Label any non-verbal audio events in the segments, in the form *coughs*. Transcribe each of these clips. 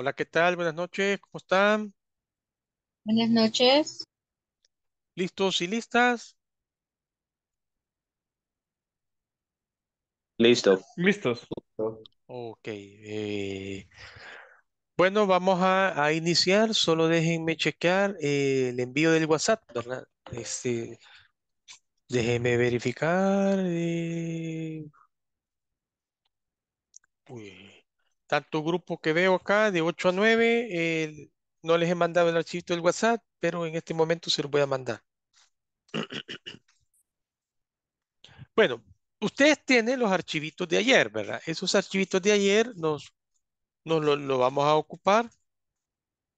Hola, ¿qué tal? Buenas noches, ¿cómo están? Buenas noches. ¿Listos y listas? Listo. Listos. Ok. Eh, bueno, vamos a, iniciar. Solo déjenme chequear eh, el envío del WhatsApp, ¿verdad? Este, déjenme verificar. Eh. Uy tanto grupo que veo acá de 8 a 9, no les he mandado el archivito del WhatsApp, pero en este momento se los voy a mandar. *clears throat* Bueno, ustedes tienen los archivitos de ayer, ¿verdad? Esos archivitos de ayer nos, nos vamos a ocupar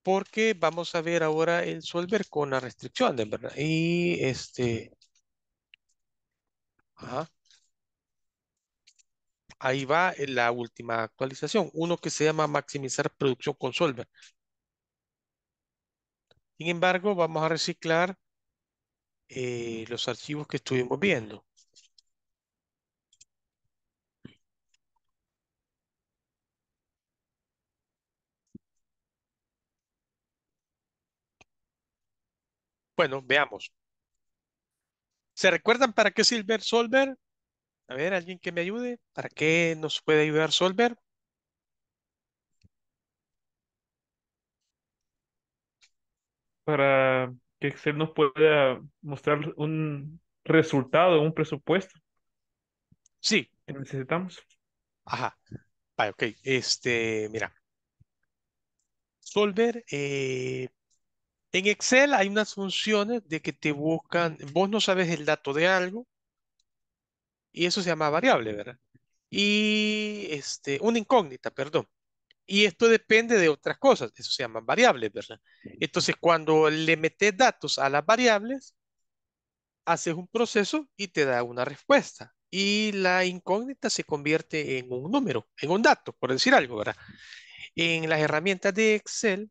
porque vamos a ver ahora el solver con las restricciones, ¿verdad? Y este... Ajá ahí va la última actualización, uno que se llama maximizar producción con solver. Sin embargo, vamos a reciclar eh, los archivos que estuvimos viendo. Bueno, veamos. ¿Se recuerdan para qué Silver Solver? A ver, alguien que me ayude. ¿Para qué nos puede ayudar Solver? Para que Excel nos pueda mostrar un resultado, un presupuesto. Sí. Que necesitamos. Ajá. Vale, ok. Este, mira. Solver, eh, en Excel hay unas funciones de que te buscan, vos no sabes el dato de algo, y eso se llama variable, ¿verdad? Y este, una incógnita, perdón. Y esto depende de otras cosas, eso se llama variables, ¿verdad? Entonces, cuando le metes datos a las variables, haces un proceso y te da una respuesta. Y la incógnita se convierte en un número, en un dato, por decir algo, ¿verdad? En las herramientas de Excel,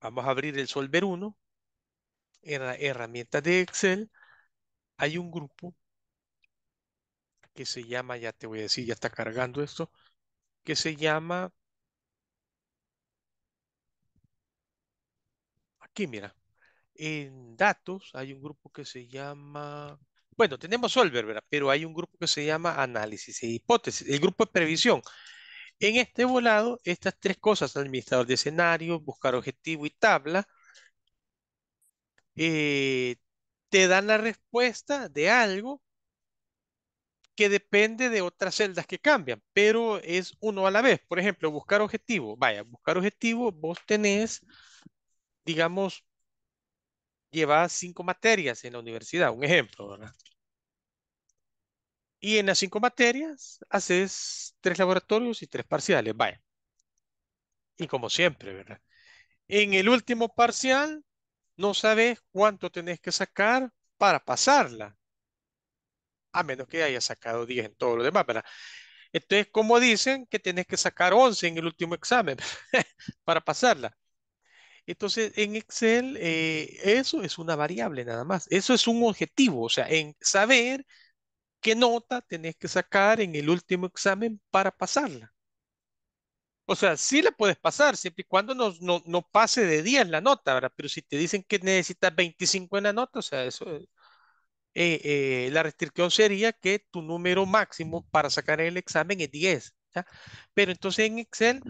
vamos a abrir el Solver 1. En las herramientas de Excel hay un grupo que se llama, ya te voy a decir, ya está cargando esto, que se llama, aquí mira, en datos hay un grupo que se llama, bueno, tenemos solver, ¿verdad? Pero hay un grupo que se llama análisis e hipótesis, el grupo de previsión. En este volado, estas tres cosas, administrador de escenario, buscar objetivo y tabla, eh, te dan la respuesta de algo que depende de otras celdas que cambian, pero es uno a la vez. Por ejemplo, buscar objetivo. Vaya, buscar objetivo, vos tenés, digamos, llevas cinco materias en la universidad, un ejemplo, ¿verdad? Y en las cinco materias haces tres laboratorios y tres parciales, vaya. Y como siempre, ¿verdad? En el último parcial no sabes cuánto tenés que sacar para pasarla a menos que haya sacado 10 en todo lo demás, ¿verdad? Entonces, como dicen que tienes que sacar 11 en el último examen *laughs* para pasarla. Entonces, en Excel, eh, eso es una variable nada más. Eso es un objetivo, o sea, en saber qué nota tenés que sacar en el último examen para pasarla. O sea, sí la puedes pasar, siempre y cuando no, pase de 10 la nota, ¿verdad? Pero si te dicen que necesitas 25 en la nota, o sea, eso eh, eh, la restricción sería que tu número máximo para sacar el examen es 10. ¿ya? Pero entonces en Excel,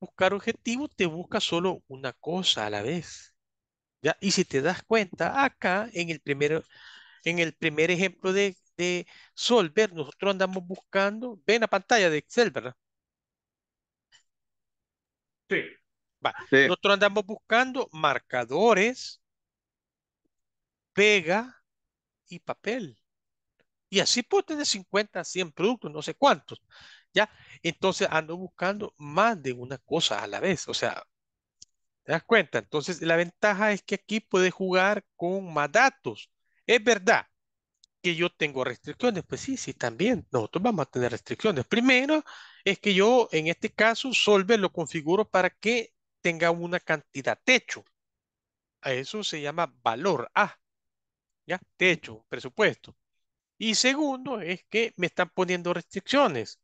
buscar objetivo te busca solo una cosa a la vez. ¿ya? Y si te das cuenta, acá en el primero en el primer ejemplo de, Solver, nosotros andamos buscando, ven la pantalla de Excel, ¿verdad? Sí. sí. Nosotros andamos buscando marcadores, pega, y papel. Y así puedo tener 50, 100 productos, no sé cuántos. ¿Ya? Entonces ando buscando más de una cosa a la vez. O sea, ¿te das cuenta? Entonces la ventaja es que aquí puedes jugar con más datos. Es verdad que yo tengo restricciones. Pues sí, sí, también. Nosotros vamos a tener restricciones. Primero es que yo en este caso Solver lo configuro para que tenga una cantidad techo. A eso se llama valor A. ¿ya? Techo, presupuesto. Y segundo es que me están poniendo restricciones.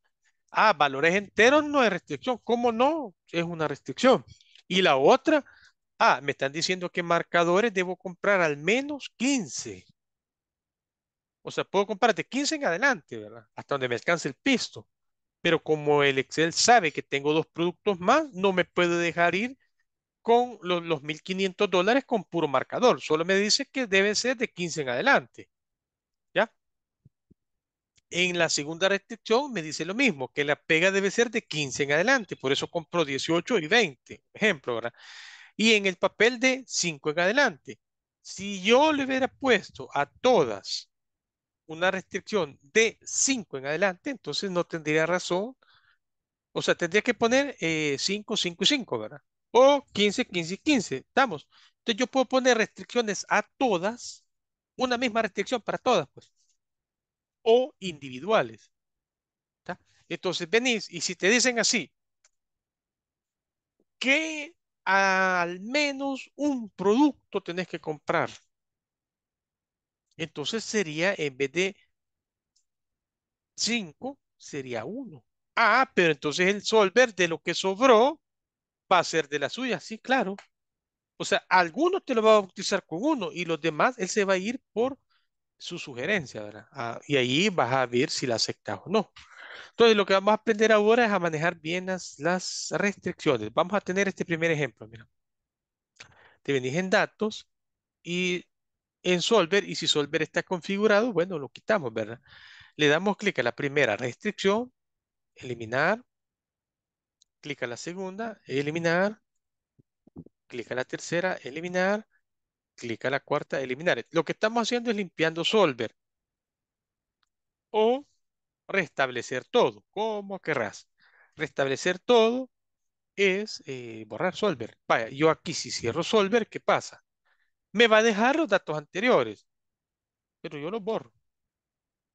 Ah, valores enteros no es restricción. ¿Cómo no? Es una restricción. Y la otra, ah, me están diciendo que marcadores debo comprar al menos 15. O sea, puedo comprar de 15 en adelante, ¿verdad? Hasta donde me alcance el pisto. Pero como el Excel sabe que tengo dos productos más, no me puedo dejar ir con los, 1.500 dólares con puro marcador. Solo me dice que debe ser de 15 en adelante. ¿Ya? En la segunda restricción me dice lo mismo, que la pega debe ser de 15 en adelante. Por eso compro 18 y 20, ejemplo, ¿verdad? Y en el papel de 5 en adelante. Si yo le hubiera puesto a todas una restricción de 5 en adelante, entonces no tendría razón. O sea, tendría que poner 5, eh, 5 y 5, ¿verdad? o 15, 15, 15. ¿Estamos? Entonces yo puedo poner restricciones a todas, una misma restricción para todas, pues. O individuales. ¿está? Entonces venís y si te dicen así, que al menos un producto tenés que comprar. Entonces sería en vez de 5, sería 1. Ah, pero entonces el solver de lo que sobró va a ser de la suya, sí, claro. O sea, algunos te lo va a utilizar con uno y los demás él se va a ir por su sugerencia, ¿verdad? Ah, y ahí vas a ver si la aceptas o no. Entonces, lo que vamos a aprender ahora es a manejar bien las, las restricciones. Vamos a tener este primer ejemplo, mira. Te venís en datos y en Solver, y si Solver está configurado, bueno, lo quitamos, ¿verdad? Le damos clic a la primera restricción, eliminar, clic a la segunda, eliminar, clic a la tercera, eliminar, clic a la cuarta, eliminar. Lo que estamos haciendo es limpiando solver o restablecer todo, como querrás. Restablecer todo es eh, borrar solver. Vaya, yo aquí si cierro solver, ¿qué pasa? Me va a dejar los datos anteriores, pero yo los borro.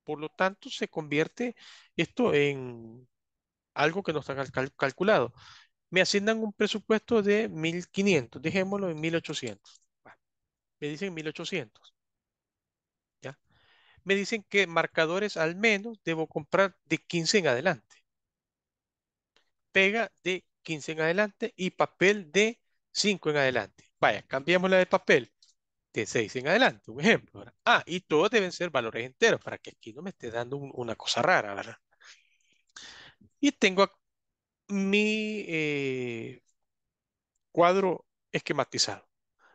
Por lo tanto, se convierte esto en algo que no está calculado. Me asignan un presupuesto de 1.500, dejémoslo en 1.800. me dicen 1.800. Me dicen que marcadores al menos debo comprar de 15 en adelante. Pega de 15 en adelante y papel de 5 en adelante. Vaya, cambiamos la de papel de 6 en adelante, un ejemplo. Ah, y todos deben ser valores enteros para que aquí no me esté dando una cosa rara, ¿verdad? Y tengo mi eh, cuadro esquematizado.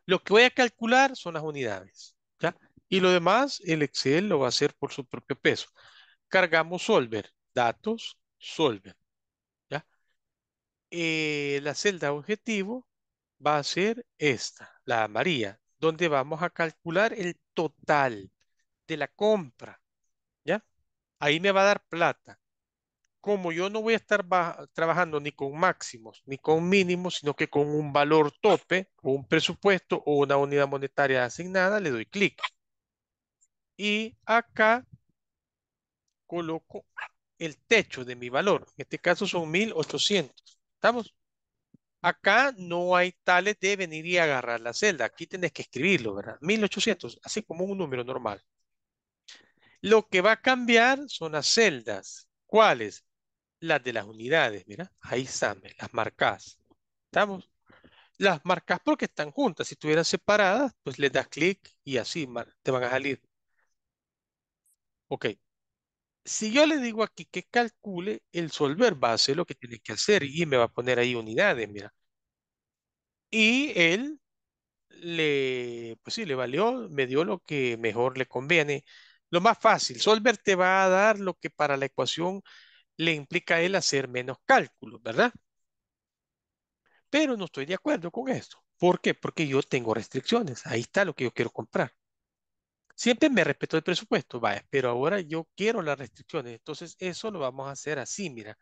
Lo que voy a calcular son las unidades. ¿ya? Y lo demás, el Excel lo va a hacer por su propio peso. Cargamos Solver, datos, Solver. ¿ya? Eh, la celda objetivo va a ser esta, la amarilla, donde vamos a calcular el total de la compra. ¿ya? Ahí me va a dar plata como yo no voy a estar trabajando ni con máximos ni con mínimos, sino que con un valor tope o un presupuesto o una unidad monetaria asignada, le doy clic. Y acá coloco el techo de mi valor. En este caso son 1800. ¿Estamos? Acá no hay tales de venir y agarrar la celda. Aquí tenés que escribirlo, ¿verdad? 1800, así como un número normal. Lo que va a cambiar son las celdas. ¿Cuáles? las de las unidades, mira, ahí están, las marcas. ¿Estamos? Las marcas porque están juntas. Si estuvieran separadas, pues le das clic y así te van a salir. Ok. Si yo le digo aquí que calcule, el solver va a hacer lo que tiene que hacer y me va a poner ahí unidades, mira. Y él le, pues sí, le valió, me dio lo que mejor le conviene. Lo más fácil, Solver te va a dar lo que para la ecuación le implica el él hacer menos cálculos, ¿verdad? Pero no estoy de acuerdo con esto. ¿Por qué? Porque yo tengo restricciones. Ahí está lo que yo quiero comprar. Siempre me respeto el presupuesto, vaya, pero ahora yo quiero las restricciones. Entonces eso lo vamos a hacer así, mira.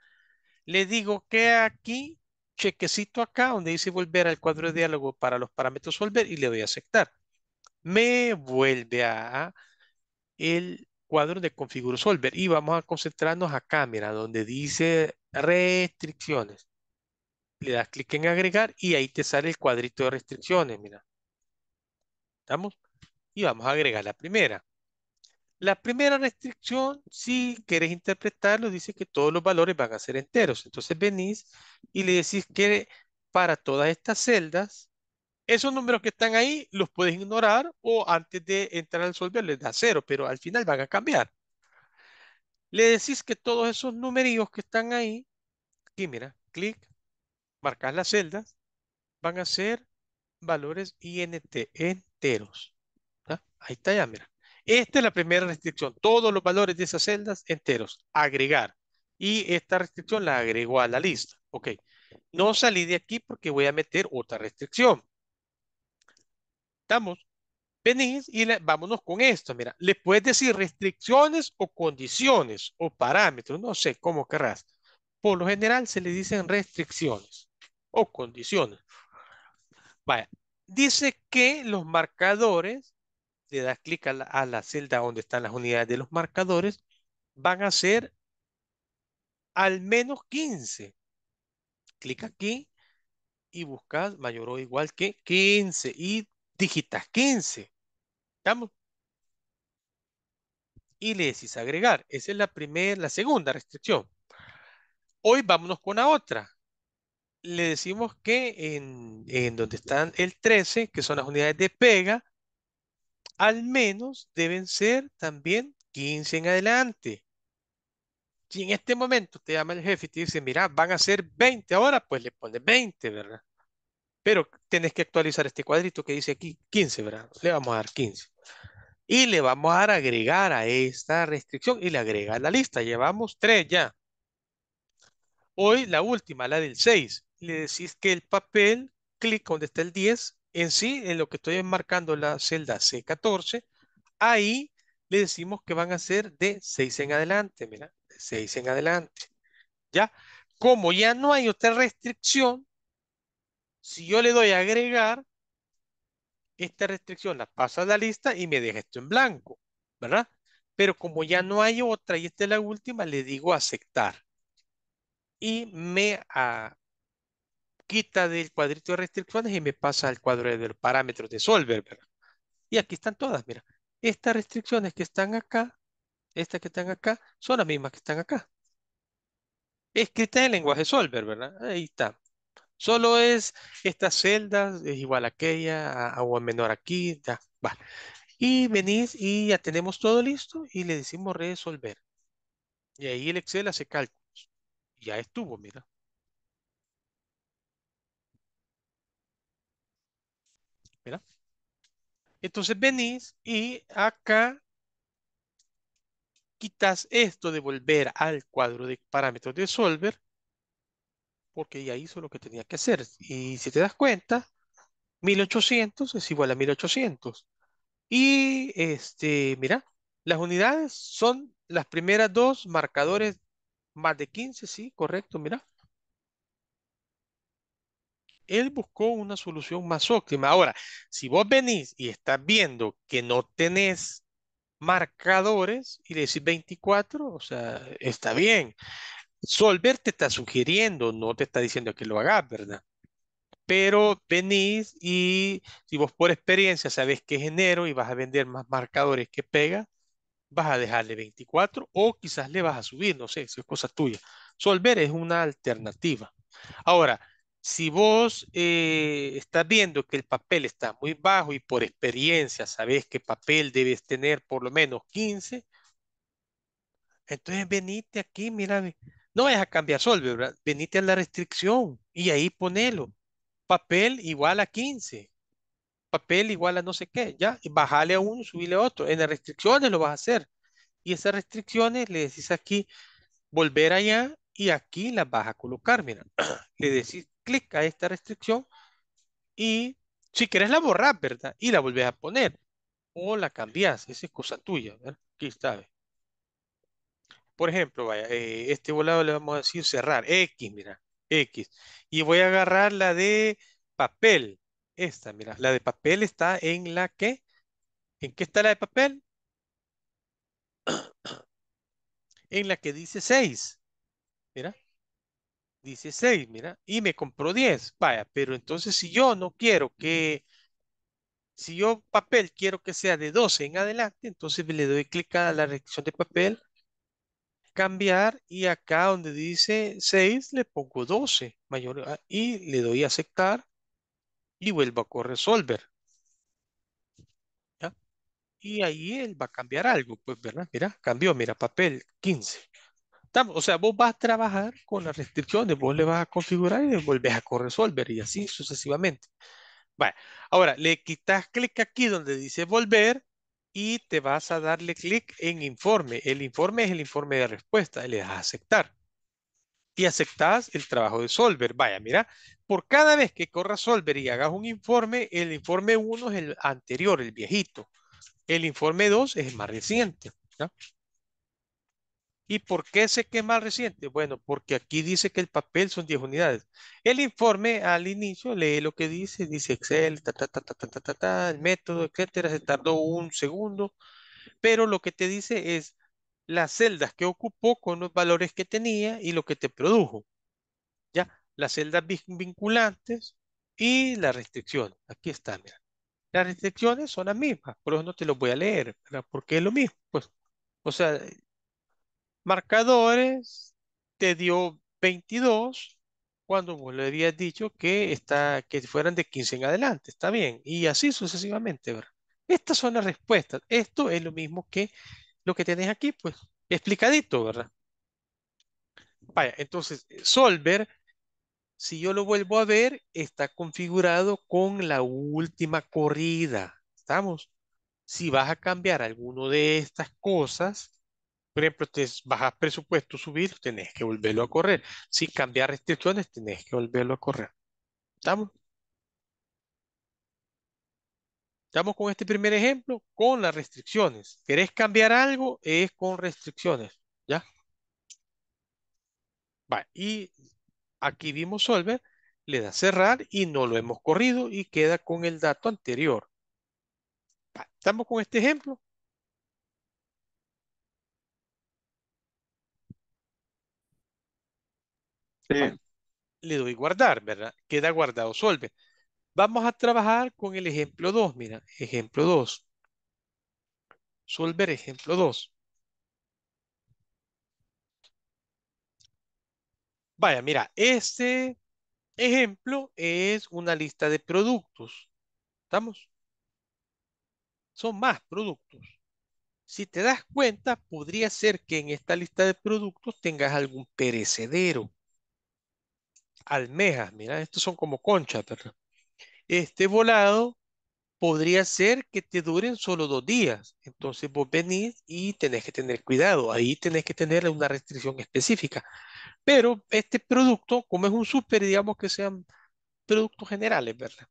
Le digo que aquí, chequecito acá, donde dice volver al cuadro de diálogo para los parámetros volver y le doy a aceptar. Me vuelve a el cuadro de Configure Solver y vamos a concentrarnos acá, mira, donde dice restricciones. Le das clic en agregar y ahí te sale el cuadrito de restricciones, mira. ¿Estamos? Y vamos a agregar la primera. La primera restricción, si quieres interpretarlo, dice que todos los valores van a ser enteros. Entonces venís y le decís que para todas estas celdas, esos números que están ahí los puedes ignorar o antes de entrar al solver les da cero, pero al final van a cambiar. Le decís que todos esos numerillos que están ahí, aquí mira, clic, marcas las celdas, van a ser valores INT enteros. Ahí está ya, mira. Esta es la primera restricción. Todos los valores de esas celdas enteros. Agregar. Y esta restricción la agregó a la lista. Ok. No salí de aquí porque voy a meter otra restricción. Estamos. Venís y vámonos con esto. Mira, le puedes decir restricciones o condiciones o parámetros, no sé cómo querrás. Por lo general se le dicen restricciones o condiciones. Vaya, dice que los marcadores, le das clic a la, celda donde están las unidades de los marcadores, van a ser al menos 15. Clic aquí y buscas mayor o igual que 15 y digitas 15. ¿Estamos? Y le decís agregar. Esa es la primera, la segunda restricción. Hoy vámonos con la otra. Le decimos que en, en donde están el 13, que son las unidades de pega, al menos deben ser también 15 en adelante. Si en este momento te llama el jefe y te dice, mira, van a ser 20 ahora, pues le pones 20, ¿verdad? Pero tenés que actualizar este cuadrito que dice aquí 15, ¿verdad? Le vamos a dar 15. Y le vamos a dar agregar a esta restricción y le agrega a la lista. Llevamos 3 ya. Hoy la última, la del 6. Le decís que el papel, clic donde está el 10, en sí, en lo que estoy marcando la celda C14, ahí le decimos que van a ser de 6 en adelante, mira, de 6 en adelante. ¿Ya? Como ya no hay otra restricción, si yo le doy a agregar, esta restricción la pasa a la lista y me deja esto en blanco, ¿verdad? Pero como ya no hay otra y esta es la última, le digo aceptar. Y me ah, quita del cuadrito de restricciones y me pasa al cuadro de parámetros de solver, ¿verdad? Y aquí están todas, mira. Estas restricciones que están acá, estas que están acá, son las mismas que están acá. Escritas en lenguaje solver, ¿verdad? Ahí está. Solo es esta celdas, es igual a aquella, agua menor aquí, ya, va. Y venís y ya tenemos todo listo y le decimos resolver. Y ahí el Excel hace cálculos. Ya estuvo, mira. Entonces venís y acá quitas esto de volver al cuadro de parámetros de solver porque ya hizo lo que tenía que hacer. Y si te das cuenta, 1800 es igual a 1800. Y este, mira, las unidades son las primeras dos marcadores más de 15, sí, correcto, mira. Él buscó una solución más óptima. Ahora, si vos venís y estás viendo que no tenés marcadores y le decís 24, o sea, está bien. Solver te está sugiriendo, no te está diciendo que lo hagas, ¿verdad? Pero venís y si vos por experiencia sabes que es enero y vas a vender más marcadores que pega, vas a dejarle 24 o quizás le vas a subir, no sé, eso es cosa tuya. Solver es una alternativa. Ahora, si vos eh, estás viendo que el papel está muy bajo y por experiencia sabes que papel debes tener por lo menos 15, entonces venite aquí, mira, no es a cambiar sol, ¿verdad? Venite a la restricción y ahí ponelo. Papel igual a 15. Papel igual a no sé qué. Ya, y bajale a uno, subile a otro. En las restricciones lo vas a hacer. Y esas restricciones le decís aquí, volver allá y aquí las vas a colocar. Mira, *clears throat* le decís clic a esta restricción y si quieres la borrar, ¿verdad? Y la volvés a poner. O la cambias. Esa es cosa tuya, ¿verdad? Aquí está. Por ejemplo, vaya, eh, este volado le vamos a decir cerrar, X, mira, X. Y voy a agarrar la de papel, esta, mira, la de papel está en la que, ¿en qué está la de papel? *coughs* en la que dice 6, mira, dice 6, mira, y me compró 10, vaya, pero entonces si yo no quiero que, si yo papel quiero que sea de 12 en adelante, entonces le doy clic a la reacción de papel cambiar y acá donde dice 6 le pongo 12 mayor y le doy a aceptar y vuelvo a corresolver. ¿Ya? Y ahí él va a cambiar algo, pues, ¿verdad? Mira, cambió, mira, papel 15. O sea, vos vas a trabajar con las restricciones, vos le vas a configurar y le volvés a corresolver y así sucesivamente. Vale. Ahora, le quitas clic aquí donde dice volver y te vas a darle clic en informe. El informe es el informe de respuesta. Le das a aceptar. Y aceptas el trabajo de Solver. Vaya, mira, por cada vez que corras Solver y hagas un informe, el informe 1 es el anterior, el viejito. El informe 2 es el más reciente. ¿Y por qué se que más reciente? Bueno, porque aquí dice que el papel son 10 unidades. El informe al inicio lee lo que dice, dice Excel, ta, ta, ta, ta, ta, ta, ta, el método, etcétera, se tardó un segundo, pero lo que te dice es las celdas que ocupó con los valores que tenía y lo que te produjo. ¿Ya? Las celdas vinculantes y la restricción. Aquí está, mira. Las restricciones son las mismas, por eso no te los voy a leer, ¿verdad? porque es lo mismo. Pues, o sea, marcadores, te dio 22 cuando vos le habías dicho que, está, que fueran de 15 en adelante, está bien, y así sucesivamente, ¿verdad? Estas son las respuestas. Esto es lo mismo que lo que tenés aquí, pues, explicadito, ¿verdad? Vaya, entonces, Solver, si yo lo vuelvo a ver, está configurado con la última corrida, ¿estamos? Si vas a cambiar alguno de estas cosas, por ejemplo, te bajas presupuesto, subir, tenés que volverlo a correr. Si cambias restricciones, tenés que volverlo a correr. ¿Estamos? Estamos con este primer ejemplo con las restricciones. ¿Querés cambiar algo? Es con restricciones. ¿Ya? y aquí vimos Solver, le da cerrar y no lo hemos corrido y queda con el dato anterior. estamos con este ejemplo. Este le doy guardar, ¿verdad? Queda guardado solve. Vamos a trabajar con el ejemplo 2, mira, ejemplo 2. Solver ejemplo 2. Vaya, mira, este ejemplo es una lista de productos. ¿Estamos? Son más productos. Si te das cuenta, podría ser que en esta lista de productos tengas algún perecedero almejas, mira, estos son como conchas, ¿verdad? Este volado podría ser que te duren solo dos días. Entonces vos venís y tenés que tener cuidado. Ahí tenés que tener una restricción específica. Pero este producto, como es un súper, digamos que sean productos generales, ¿verdad?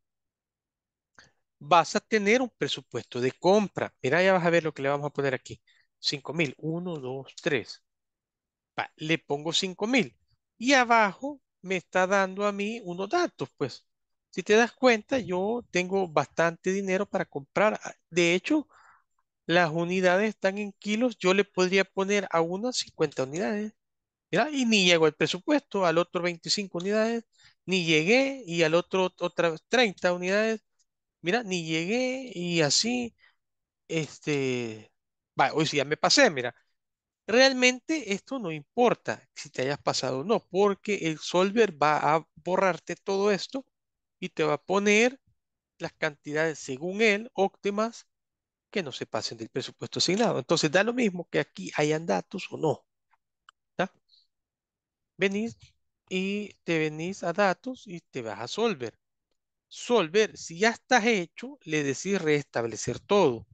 Vas a tener un presupuesto de compra. Mira, ya vas a ver lo que le vamos a poner aquí. cinco mil. 1, 2, 3. Le pongo 5 mil. Y abajo me está dando a mí unos datos, pues. Si te das cuenta, yo tengo bastante dinero para comprar. Ah, de hecho, las unidades están en kilos. Yo le podría poner a unas 50 unidades. Mira, y ni llego al presupuesto, al otro 25 unidades, ni llegué, y al otro otras 30 unidades, mira, ni llegué, y así, este, va, hoy sí ya me pasé, mira, Realmente esto no importa si te hayas pasado o no, porque el solver va a borrarte todo esto y te va a poner las cantidades según él óptimas que no se pasen del presupuesto asignado. Entonces da lo mismo que aquí hayan datos o no. Venís y te venís a datos y te vas a solver. Solver, si ya estás hecho, le decís restablecer todo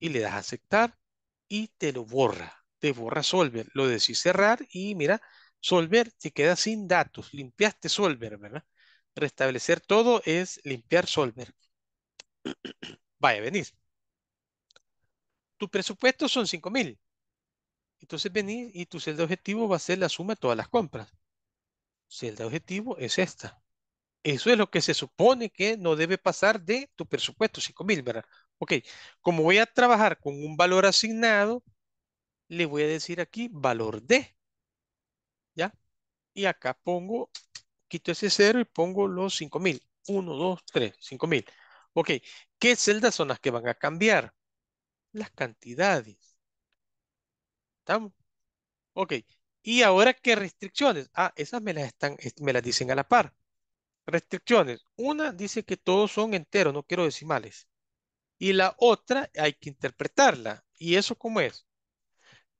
y le das a aceptar y te lo borra te borra Solver. Lo decís cerrar y mira, Solver te queda sin datos. Limpiaste Solver, ¿verdad? Restablecer todo es limpiar Solver. *coughs* Vaya, venir Tu presupuesto son 5.000. Entonces venís y tu celda objetivo va a ser la suma de todas las compras. Celda objetivo es esta. Eso es lo que se supone que no debe pasar de tu presupuesto, 5.000, ¿verdad? Ok, como voy a trabajar con un valor asignado, le voy a decir aquí valor D. ¿Ya? Y acá pongo, quito ese cero y pongo los 5000. 1, 2, 3, 5000. Ok, ¿qué celdas son las que van a cambiar? Las cantidades. ¿Estamos? Ok, y ahora, ¿qué restricciones? Ah, esas me las, están, me las dicen a la par. Restricciones. Una dice que todos son enteros, no quiero decimales. Y la otra hay que interpretarla. ¿Y eso cómo es?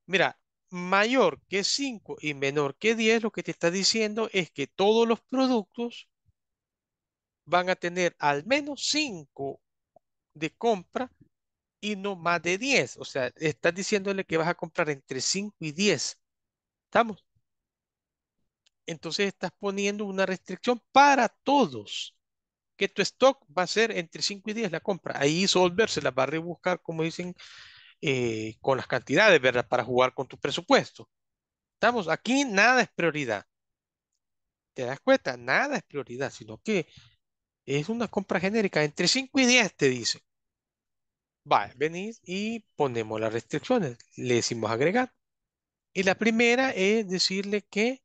Mira, mayor que 5 y menor que 10, lo que te está diciendo es que todos los productos van a tener al menos 5 de compra y no más de 10. O sea, estás diciéndole que vas a comprar entre 5 y 10. ¿Estamos? Entonces estás poniendo una restricción para todos. Que tu stock va a ser entre 5 y 10 la compra. Ahí Solver se la va a rebuscar, como dicen eh, con las cantidades, ¿verdad? Para jugar con tu presupuesto. Estamos aquí, nada es prioridad. ¿Te das cuenta? Nada es prioridad, sino que es una compra genérica. Entre 5 y 10 te dice. Vale, venís y ponemos las restricciones. Le decimos agregar. Y la primera es decirle que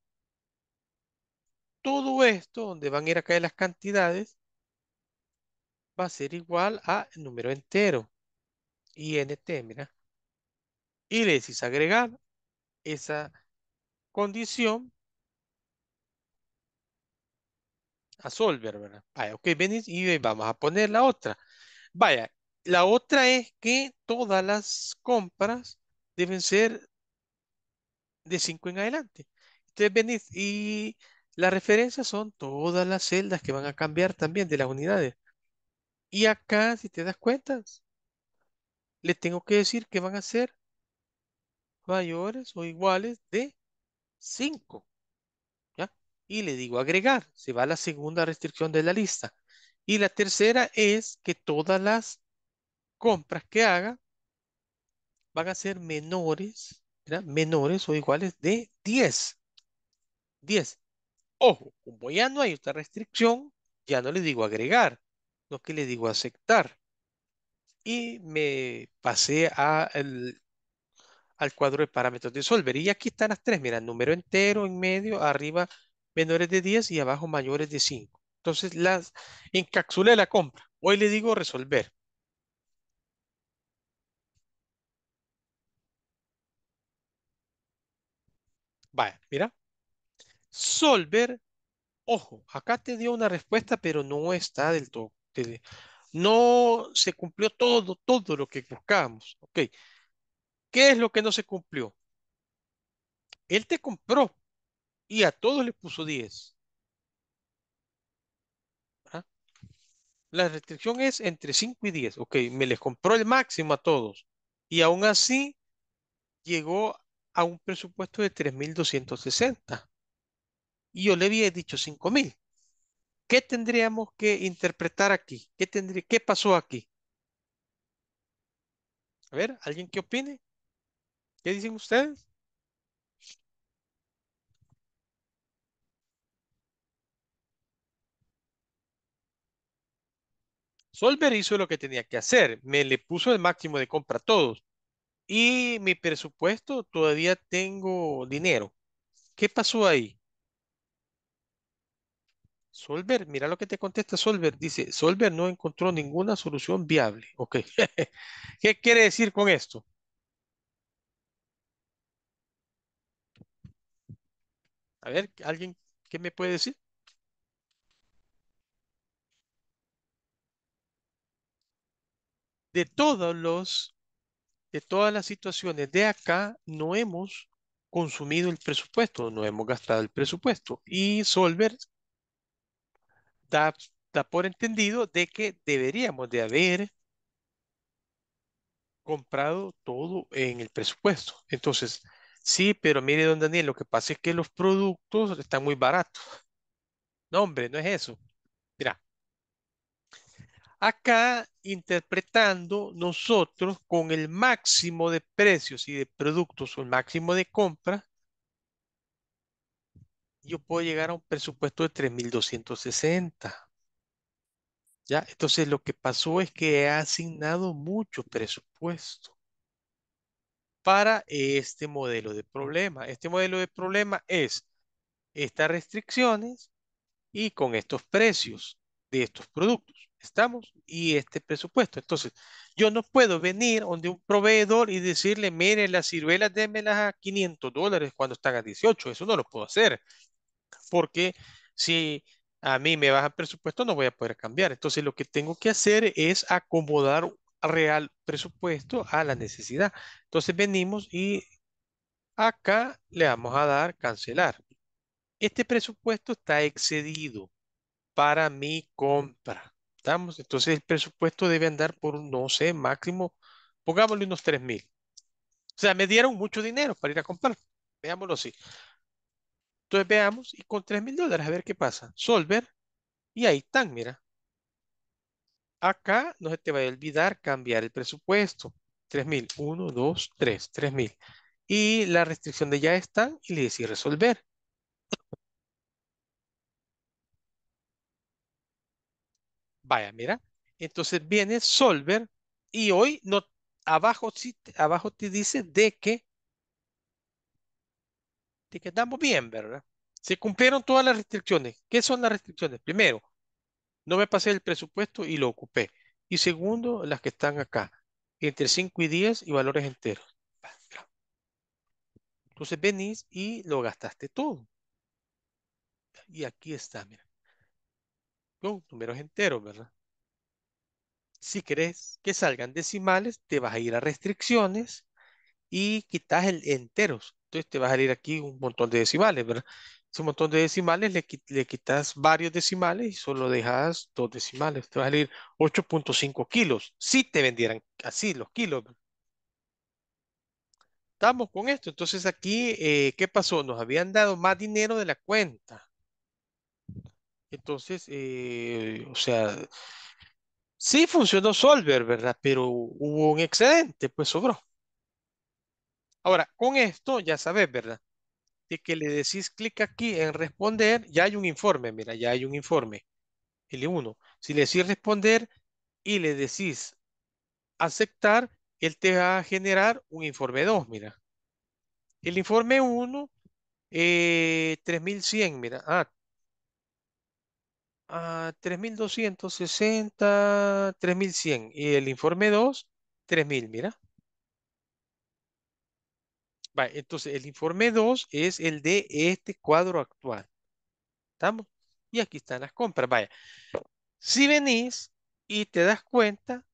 todo esto, donde van a ir a caer las cantidades, va a ser igual a número entero. INT, mira. Y le decís agregar esa condición a solver, ¿verdad? ok, venís y vamos a poner la otra. Vaya, la otra es que todas las compras deben ser de 5 en adelante. Entonces venís y las referencias son todas las celdas que van a cambiar también de las unidades. Y acá, si te das cuenta, le tengo que decir que van a ser mayores o iguales de 5. Y le digo agregar. Se va a la segunda restricción de la lista. Y la tercera es que todas las compras que haga van a ser menores, menores o iguales de 10. 10. Ojo, como ya no hay otra restricción, ya no le digo agregar, lo que le digo aceptar y me pasé al cuadro de parámetros de Solver. Y aquí están las tres, mira, número entero, en medio, arriba menores de 10 y abajo mayores de 5. Entonces las encapsulé la compra. Hoy le digo resolver. Vaya, mira. Solver, ojo, acá te dio una respuesta, pero no está del todo, no se cumplió todo, todo lo que buscábamos. Ok. ¿Qué es lo que no se cumplió? Él te compró y a todos le puso 10. ¿Ah? La restricción es entre 5 y 10. Ok, me les compró el máximo a todos. Y aún así llegó a un presupuesto de 3.260. Y yo le había dicho 5.000. ¿Qué tendríamos que interpretar aquí? ¿Qué, pasó aquí? A ver, ¿alguien que opine? ¿Qué dicen ustedes? Solver hizo lo que tenía que hacer. Me le puso el máximo de compra a todos. Y mi presupuesto todavía tengo dinero. ¿Qué pasó ahí? Solver, mira lo que te contesta Solver. Dice, Solver no encontró ninguna solución viable. Ok. *laughs* ¿Qué quiere decir con esto? A ver, ¿alguien qué me puede decir? De todos los, de todas las situaciones de acá, no hemos consumido el presupuesto, no hemos gastado el presupuesto. Y Solver da, por entendido de que deberíamos de haber comprado todo en el presupuesto. Entonces, sí, pero mire, don Daniel, lo que pasa es que los productos están muy baratos. No, hombre, no es eso. Mira, acá interpretando nosotros con el máximo de precios y de productos o el máximo de compra, yo puedo llegar a un presupuesto de 3.260. ¿Ya? Entonces lo que pasó es que he asignado mucho presupuesto para este modelo de problema. Este modelo de problema es estas restricciones y con estos precios de estos productos. ¿Estamos? Y este presupuesto. Entonces, yo no puedo venir donde un proveedor y decirle, mire, las ciruelas démelas a 500 dólares cuando están a 18. Eso no lo puedo hacer porque si a mí me baja el presupuesto no voy a poder cambiar. Entonces lo que tengo que hacer es acomodar real presupuesto a la necesidad. Entonces venimos y acá le vamos a dar cancelar. Este presupuesto está excedido para mi compra. Entonces el presupuesto debe andar por, no sé, máximo, pongámosle unos 3 mil. O sea, me dieron mucho dinero para ir a comprar. Veámoslo así. Entonces veamos y con 3 mil dólares a ver qué pasa. Solver y ahí están, mira. Acá no se te va a olvidar cambiar el presupuesto. 3 mil, 1, 2, 3, 3 mil. Y la restricción de ya están y le decís resolver. Vaya, mira. Entonces viene Solver y hoy no, abajo, abajo te dice de que te quedamos bien, ¿verdad? Se cumplieron todas las restricciones. ¿Qué son las restricciones? Primero, no me pasé el presupuesto y lo ocupé. Y segundo, las que están acá, entre 5 y 10 y valores enteros. Entonces venís y lo gastaste todo. Y aquí está, mira. Con números enteros, ¿verdad? Si querés que salgan decimales, te vas a ir a restricciones y quitas el enteros entonces te va a salir aquí un montón de decimales, ¿verdad? Ese montón de decimales le, quitas varios decimales y solo dejas dos decimales. Te va a salir 8.5 kilos, si te vendieran así los kilos. Estamos con esto. Entonces aquí, eh, ¿qué pasó? Nos habían dado más dinero de la cuenta. Entonces, eh, o sea, sí funcionó Solver, ¿verdad? Pero hubo un excedente, pues sobró. Ahora, con esto ya sabes, ¿verdad? De que le decís clic aquí en responder, ya hay un informe, mira, ya hay un informe. el 1 Si le decís responder y le decís aceptar, él te va a generar un informe 2, mira. El informe 1, 3100, eh, mira. ah, 3260, ah, 3100. Y el informe 2, 3000, mira entonces, el informe 2 es el de este cuadro actual. ¿Estamos? Y aquí están las compras. Vaya, si venís y te das cuenta,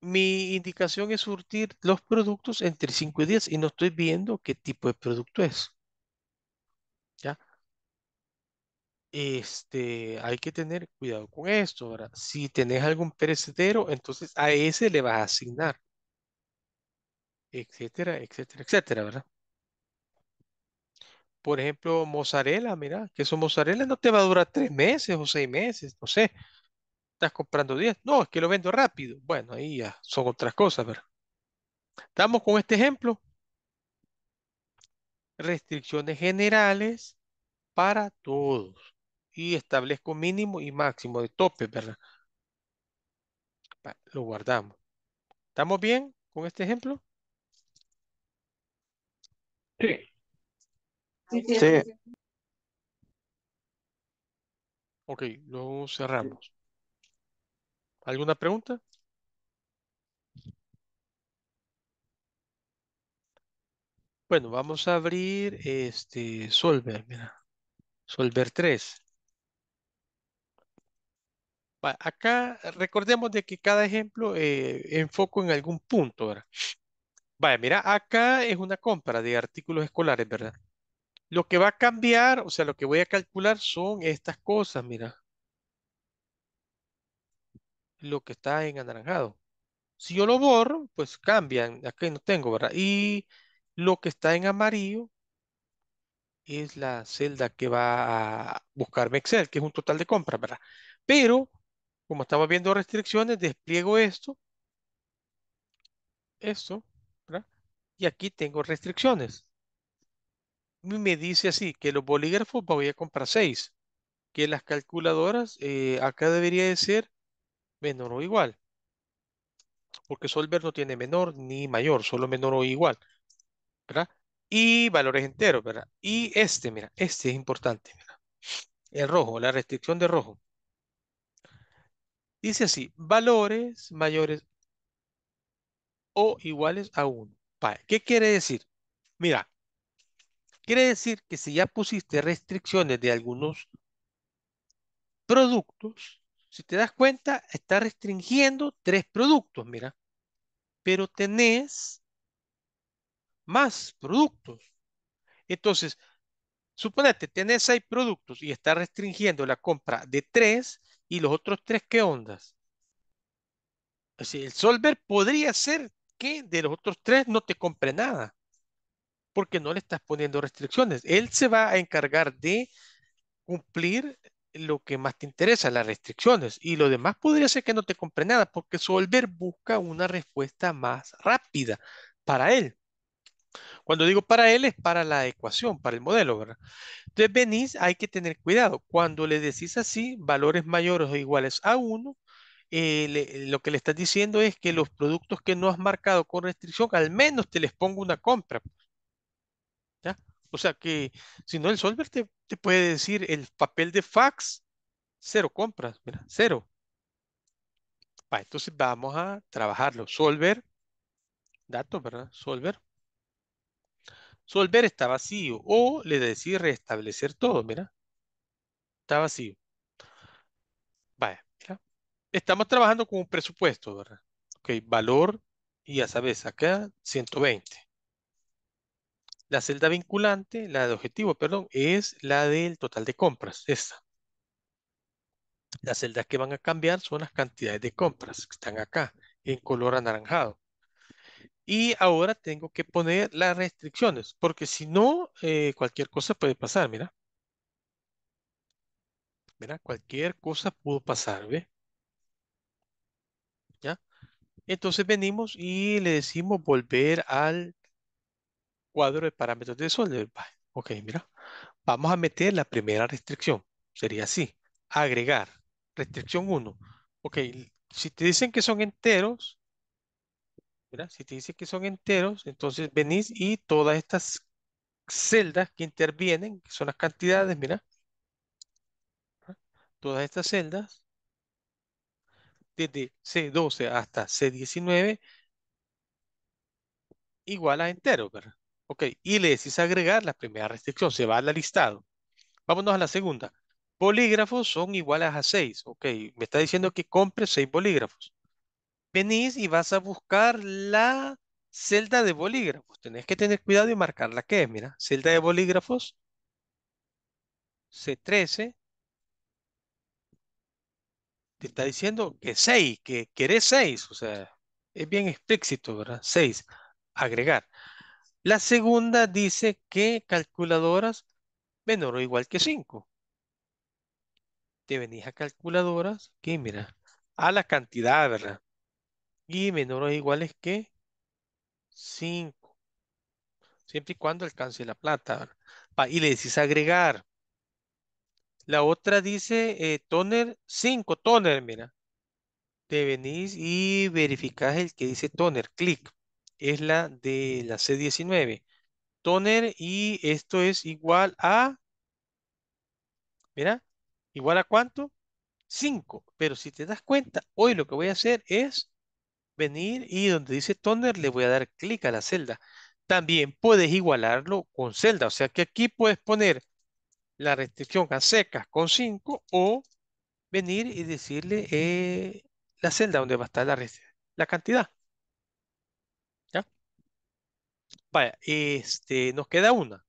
mi indicación es surtir los productos entre 5 y 10 y no estoy viendo qué tipo de producto es. ¿Ya? Este, hay que tener cuidado con esto, Si tenés algún perecedero, entonces a ese le vas a asignar etcétera, etcétera, etcétera, ¿verdad? Por ejemplo, mozzarella, mira, que eso mozzarella no te va a durar tres meses o seis meses, no sé. Estás comprando diez? No, es que lo vendo rápido. Bueno, ahí ya son otras cosas, ¿verdad? Estamos con este ejemplo. Restricciones generales para todos. Y establezco mínimo y máximo de tope, ¿verdad? Lo guardamos. ¿Estamos bien con este ejemplo? Sí. Ok, lo cerramos. ¿Alguna pregunta? Bueno, vamos a abrir este Solver, mira. Solver 3. Acá recordemos de que cada ejemplo eh, enfoco en algún punto, ¿verdad? Vaya, mira, acá es una compra de artículos escolares, ¿verdad? Lo que va a cambiar, o sea, lo que voy a calcular son estas cosas, mira. Lo que está en anaranjado. Si yo lo borro, pues cambian. Acá no tengo, ¿verdad? Y lo que está en amarillo es la celda que va a buscarme Excel, que es un total de compras, ¿verdad? Pero, como estamos viendo restricciones, despliego esto. Esto y aquí tengo restricciones. Me dice así, que los bolígrafos voy a comprar 6, que las calculadoras eh, acá debería de ser menor o igual, porque Solver no tiene menor ni mayor, solo menor o igual, ¿verdad? Y valores enteros, ¿verdad? Y este, mira, este es importante, El rojo, la restricción de rojo. Dice así, valores mayores o iguales a 1. ¿qué quiere decir? Mira, quiere decir que si ya pusiste restricciones de algunos productos, si te das cuenta, está restringiendo tres productos, mira. Pero tenés más productos. Entonces, suponete, tenés seis productos y está restringiendo la compra de tres y los otros tres, ¿qué ondas? Así el solver podría ser de los otros tres no te compre nada? Porque no le estás poniendo restricciones. Él se va a encargar de cumplir lo que más te interesa, las restricciones. Y lo demás podría ser que no te compre nada, porque Solver busca una respuesta más rápida para él. Cuando digo para él es para la ecuación, para el modelo, ¿verdad? Entonces venís, hay que tener cuidado. Cuando le decís así, valores mayores o iguales a 1, eh, lo que le estás diciendo es que los productos que no has marcado con restricción, al menos te les pongo una compra. Pues, o sea que si no, el solver te, puede decir el papel de fax, cero compras, mira, cero. Va, entonces vamos a trabajarlo. Solver, datos, ¿verdad? Solver. Solver está vacío. O le decís restablecer todo, mira. Está vacío. Vaya estamos trabajando con un presupuesto, ¿verdad? Ok, valor, y ya sabes, acá 120. La celda vinculante, la de objetivo, perdón, es la del total de compras, esta. Las celdas que van a cambiar son las cantidades de compras que están acá, en color anaranjado. Y ahora tengo que poner las restricciones, porque si no, eh, cualquier cosa puede pasar, mira. Mira, cualquier cosa pudo pasar, ¿ves? Entonces venimos y le decimos volver al cuadro de parámetros de sol. Ok, mira. Vamos a meter la primera restricción. Sería así. Agregar. Restricción 1. Ok, si te dicen que son enteros, mira, si te dicen que son enteros, entonces venís y todas estas celdas que intervienen, que son las cantidades, mira. Todas estas celdas de C12 hasta C19 igual a entero, ¿verdad? Ok, y le decís agregar la primera restricción, se va al listado. Vámonos a la segunda. Bolígrafos son iguales a 6. Ok, me está diciendo que compre 6 bolígrafos. Venís y vas a buscar la celda de bolígrafos. Tenés que tener cuidado y marcar la que es, mira. Celda de bolígrafos, C13, te está diciendo que 6, que querés 6, o sea, es bien explícito, ¿verdad? 6, agregar. La segunda dice que calculadoras menor o igual que 5. Te venís a calculadoras, que mira, a la cantidad, ¿verdad? Y menor o es que 5. Siempre y cuando alcance la plata, ¿verdad? Y le decís agregar. La otra dice eh, toner 5, toner, mira. Te venís y verificás el que dice toner, clic. Es la de la C19. Toner y esto es igual a, mira, igual a cuánto? 5. Pero si te das cuenta, hoy lo que voy a hacer es venir y donde dice toner le voy a dar clic a la celda. También puedes igualarlo con celda. O sea que aquí puedes poner la restricción a secas con 5 o venir y decirle eh, la celda donde va a estar la, la cantidad. ¿Ya? Vaya, este, nos queda una.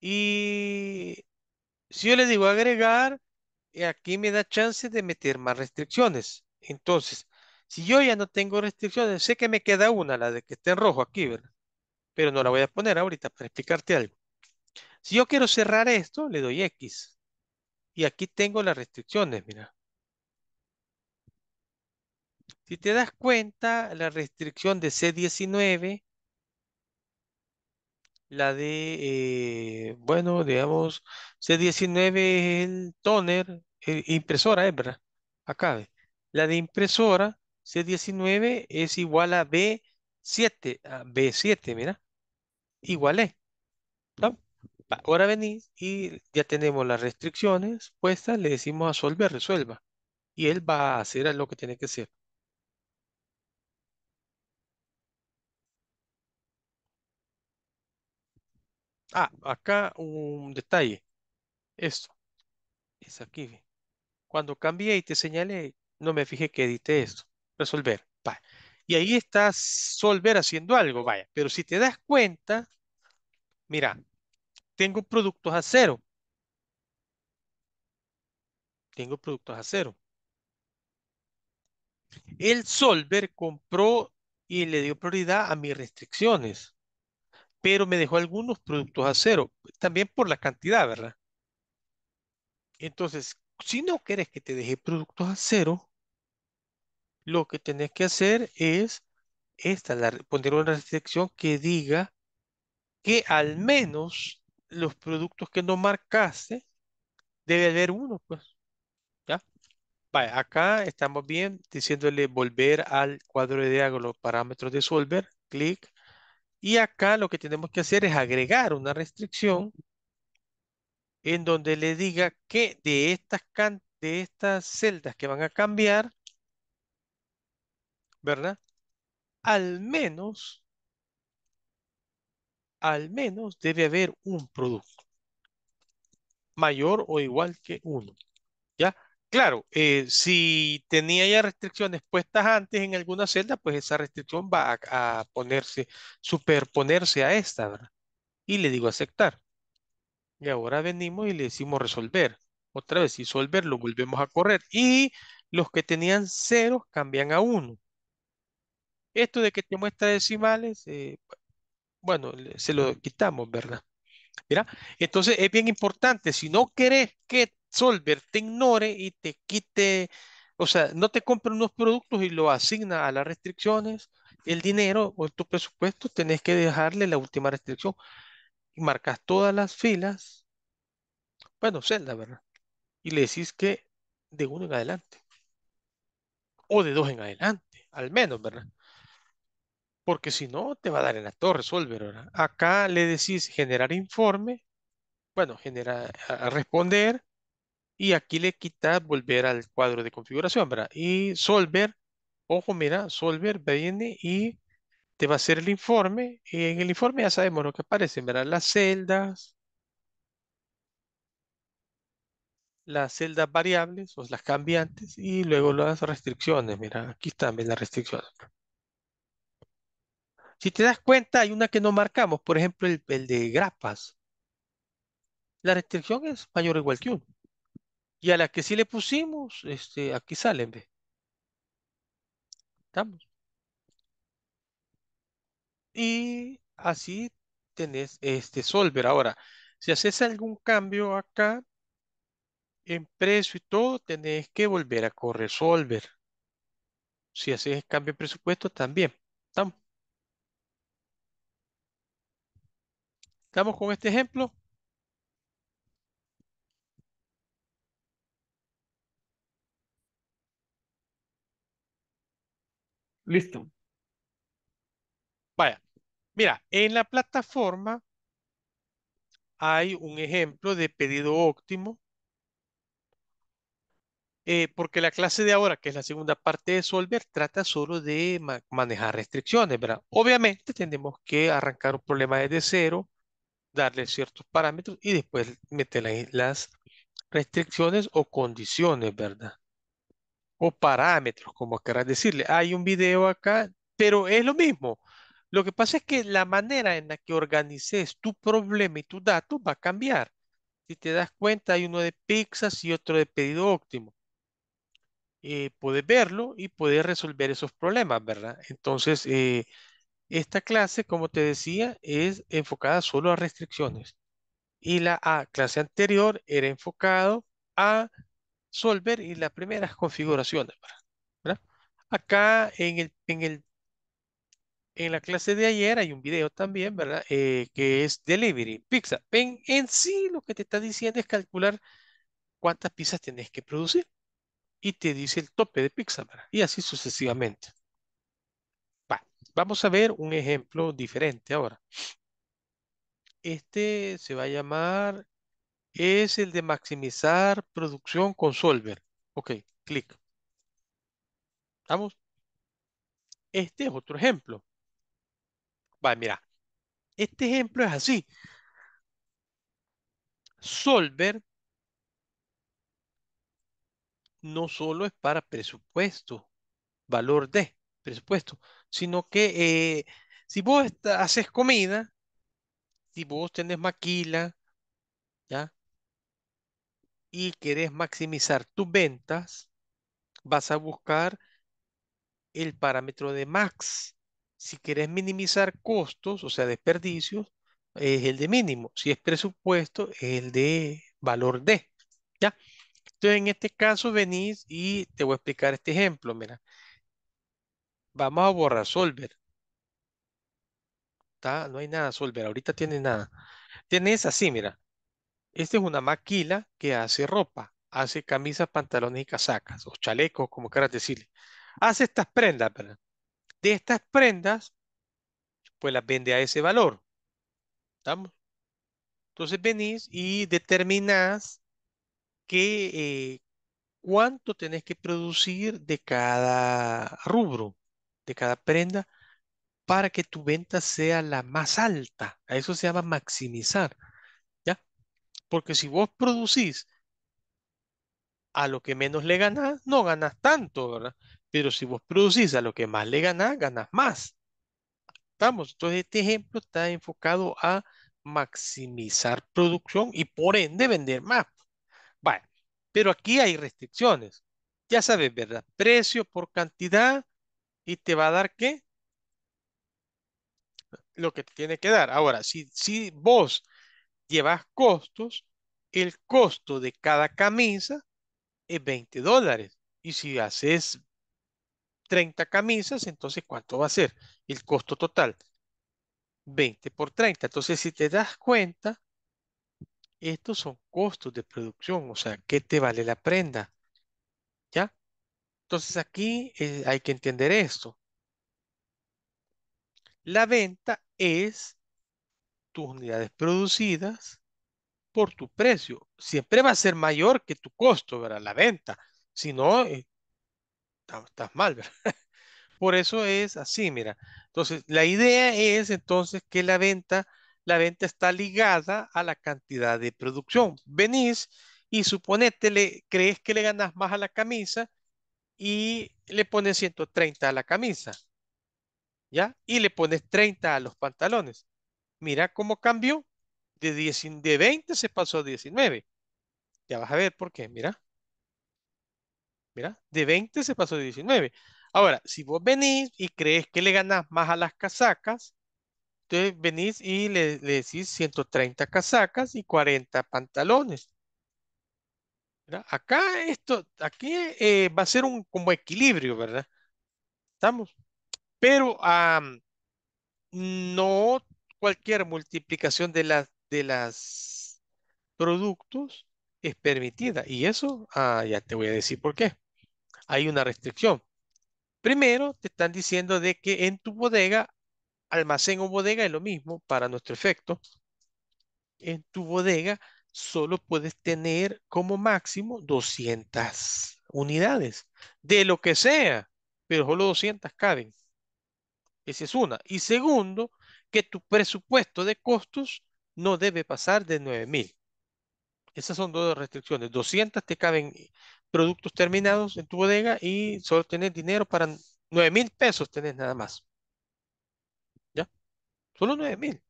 Y si yo le digo agregar, eh, aquí me da chance de meter más restricciones. Entonces, si yo ya no tengo restricciones, sé que me queda una, la de que está en rojo aquí, ¿verdad? Pero no la voy a poner ahorita para explicarte algo. Si yo quiero cerrar esto, le doy X. Y aquí tengo las restricciones, mira. Si te das cuenta, la restricción de C19, la de, eh, bueno, digamos, C19 es el toner, eh, impresora, es verdad, acá La de impresora, C19 es igual a B7, B7, mira, igual es. Ahora venís y ya tenemos las restricciones puestas, le decimos a Solver resuelva y él va a hacer lo que tiene que hacer. Ah, acá un detalle. Esto es aquí. Cuando cambié y te señalé, no me fijé que edité esto. Resolver. Va. Y ahí está Solver haciendo algo, vaya. Pero si te das cuenta, mira, tengo productos a cero. Tengo productos a cero. El solver compró y le dio prioridad a mis restricciones, pero me dejó algunos productos a cero, también por la cantidad, ¿verdad? Entonces, si no quieres que te deje productos a cero, lo que tenés que hacer es esta, poner una restricción que diga que al menos los productos que no marcaste, debe haber uno, pues. ¿Ya? acá estamos bien diciéndole volver al cuadro de diálogo parámetros de solver, clic. Y acá lo que tenemos que hacer es agregar una restricción en donde le diga que de estas, de estas celdas que van a cambiar, ¿verdad? Al menos al menos debe haber un producto mayor o igual que uno. ¿Ya? Claro, eh, si tenía ya restricciones puestas antes en alguna celda, pues esa restricción va a, ponerse, superponerse a esta, ¿verdad? Y le digo aceptar. Y ahora venimos y le decimos resolver. Otra vez, si resolver, lo volvemos a correr. Y los que tenían ceros cambian a uno. Esto de que te muestra decimales, eh, bueno, se lo quitamos, ¿verdad? Mira, entonces es bien importante, si no querés que Solver te ignore y te quite, o sea, no te compre unos productos y lo asigna a las restricciones, el dinero o tu presupuesto, tenés que dejarle la última restricción. Y marcas todas las filas, bueno, celda, ¿verdad? Y le decís que de uno en adelante, o de dos en adelante, al menos, ¿verdad? porque si no te va a dar en la torre Solver. Acá le decís generar informe, bueno, generar, responder, y aquí le quitas volver al cuadro de configuración, ¿verdad? Y solver, ojo, mira, solver viene y te va a hacer el informe, en el informe ya sabemos lo que aparece. ¿verdad? Las celdas, las celdas variables, o las cambiantes, y luego las restricciones, mira, aquí están las restricciones. Si te das cuenta, hay una que no marcamos, por ejemplo, el, el de grapas. La restricción es mayor o igual que 1. Y a la que sí le pusimos, este, aquí salen, ve. Estamos. Y así tenés este solver. Ahora, si haces algún cambio acá, en precio y todo, tenés que volver a correr solver. Si haces cambio en presupuesto, también. ¿Estamos con este ejemplo? Listo. Vaya, mira, en la plataforma hay un ejemplo de pedido óptimo. Eh, porque la clase de ahora, que es la segunda parte de Solver, trata solo de manejar restricciones, ¿verdad? Obviamente tenemos que arrancar un problema desde cero, darle ciertos parámetros y después meter las restricciones o condiciones, ¿verdad? O parámetros, como querrás decirle. Hay un video acá, pero es lo mismo. Lo que pasa es que la manera en la que organices tu problema y tus datos va a cambiar. Si te das cuenta, hay uno de pizzas y otro de pedido óptimo. Eh, poder verlo y puedes resolver esos problemas, ¿verdad? Entonces, eh, esta clase, como te decía, es enfocada solo a restricciones. Y la clase anterior, era enfocado a solver y las primeras configuraciones. Acá en, el, en, el, en la clase de ayer hay un video también, ¿verdad? Eh, que es delivery, pizza. En, en sí lo que te está diciendo es calcular cuántas pizzas tenés que producir. Y te dice el tope de pizza, ¿verdad? Y así sucesivamente. Vamos a ver un ejemplo diferente ahora. Este se va a llamar, es el de maximizar producción con Solver. Ok, clic. ¿Vamos? Este es otro ejemplo. Va, mira. Este ejemplo es así. Solver no solo es para presupuesto, valor de presupuesto, sino que eh, si vos haces comida, si vos tenés maquila, ¿ya? Y querés maximizar tus ventas, vas a buscar el parámetro de max. Si querés minimizar costos, o sea, desperdicios, es el de mínimo. Si es presupuesto, es el de valor D. ¿Ya? Entonces, en este caso venís y te voy a explicar este ejemplo. Mira, Vamos a borrar Solver. ¿está? No hay nada Solver, ahorita tiene nada. Tienes así, mira. Esta es una maquila que hace ropa. Hace camisas, pantalones y casacas. O chalecos, como quieras decirle. Hace estas prendas, ¿verdad? De estas prendas, pues las vende a ese valor. ¿Estamos? Entonces venís y determinás que eh, cuánto tenés que producir de cada rubro de cada prenda para que tu venta sea la más alta. A eso se llama maximizar. ¿Ya? Porque si vos producís a lo que menos le ganás, no ganas tanto, ¿verdad? Pero si vos producís a lo que más le ganás, ganás más. ¿Estamos? Entonces este ejemplo está enfocado a maximizar producción y por ende vender más. bueno, pero aquí hay restricciones. Ya sabes, ¿verdad? Precio por cantidad, y te va a dar qué? Lo que te tiene que dar. Ahora, si, si vos llevas costos, el costo de cada camisa es 20 dólares. Y si haces 30 camisas, entonces ¿cuánto va a ser el costo total? 20 por 30. Entonces, si te das cuenta, estos son costos de producción, o sea, ¿qué te vale la prenda? Entonces aquí eh, hay que entender esto. La venta es tus unidades producidas por tu precio. Siempre va a ser mayor que tu costo, ¿verdad? La venta. Si no, eh, estás mal, ¿verdad? *laughs* Por eso es así, mira. Entonces, la idea es entonces que la venta, la venta está ligada a la cantidad de producción. Venís y suponete, crees que le ganas más a la camisa y le pones 130 a la camisa. ¿Ya? Y le pones 30 a los pantalones. Mira cómo cambió. De, 10, de 20 se pasó a 19. Ya vas a ver por qué, mira. Mira, de 20 se pasó a 19. Ahora, si vos venís y crees que le ganás más a las casacas, entonces venís y le decís 130 casacas y 40 pantalones. Acá esto, aquí eh, va a ser un como equilibrio, ¿verdad? ¿Estamos? Pero no cualquier multiplicación de las de las productos es permitida. Y eso, ah, ya te voy a decir por qué. Hay una restricción. Primero, te están diciendo de que en tu bodega, almacén o bodega es lo mismo para nuestro efecto. En tu bodega solo puedes tener como máximo 200 unidades, de lo que sea, pero solo 200 caben. Esa es una. Y segundo, que tu presupuesto de costos no debe pasar de 9000. Esas son dos restricciones. 200 te caben productos terminados en tu bodega y solo tenés dinero para mil pesos, tenés nada más. ¿Ya? Solo mil.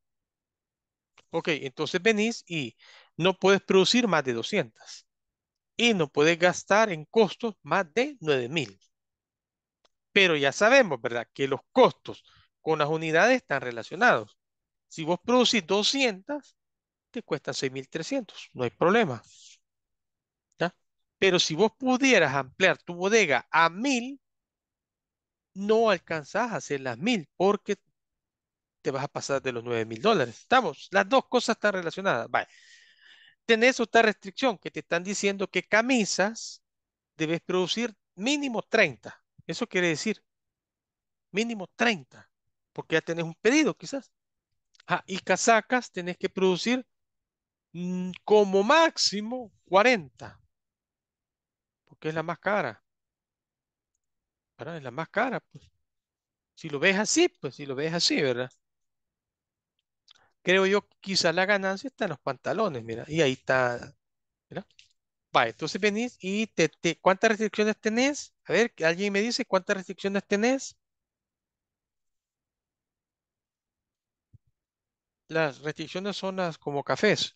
Ok, entonces venís y no puedes producir más de 200 y no puedes gastar en costos más de 9000. Pero ya sabemos, ¿verdad?, que los costos con las unidades están relacionados. Si vos producís 200, te cuestan 6300, no hay problema. ¿Ya? Pero si vos pudieras ampliar tu bodega a 1000, no alcanzás a hacer las 1000 porque te vas a pasar de los 9000 dólares. Estamos, las dos cosas están relacionadas. Vale tenés otra restricción que te están diciendo que camisas debes producir mínimo 30. Eso quiere decir mínimo 30, porque ya tenés un pedido quizás. Ah, y casacas tenés que producir mm, como máximo 40, porque es la más cara. Es la más cara, pues. Si lo ves así, pues si lo ves así, ¿verdad? creo yo, quizá la ganancia está en los pantalones, mira, y ahí está, mira. Vale, entonces venís y te, ¿cuántas restricciones tenés? A ver, alguien me dice cuántas restricciones tenés. Las restricciones son las como cafés.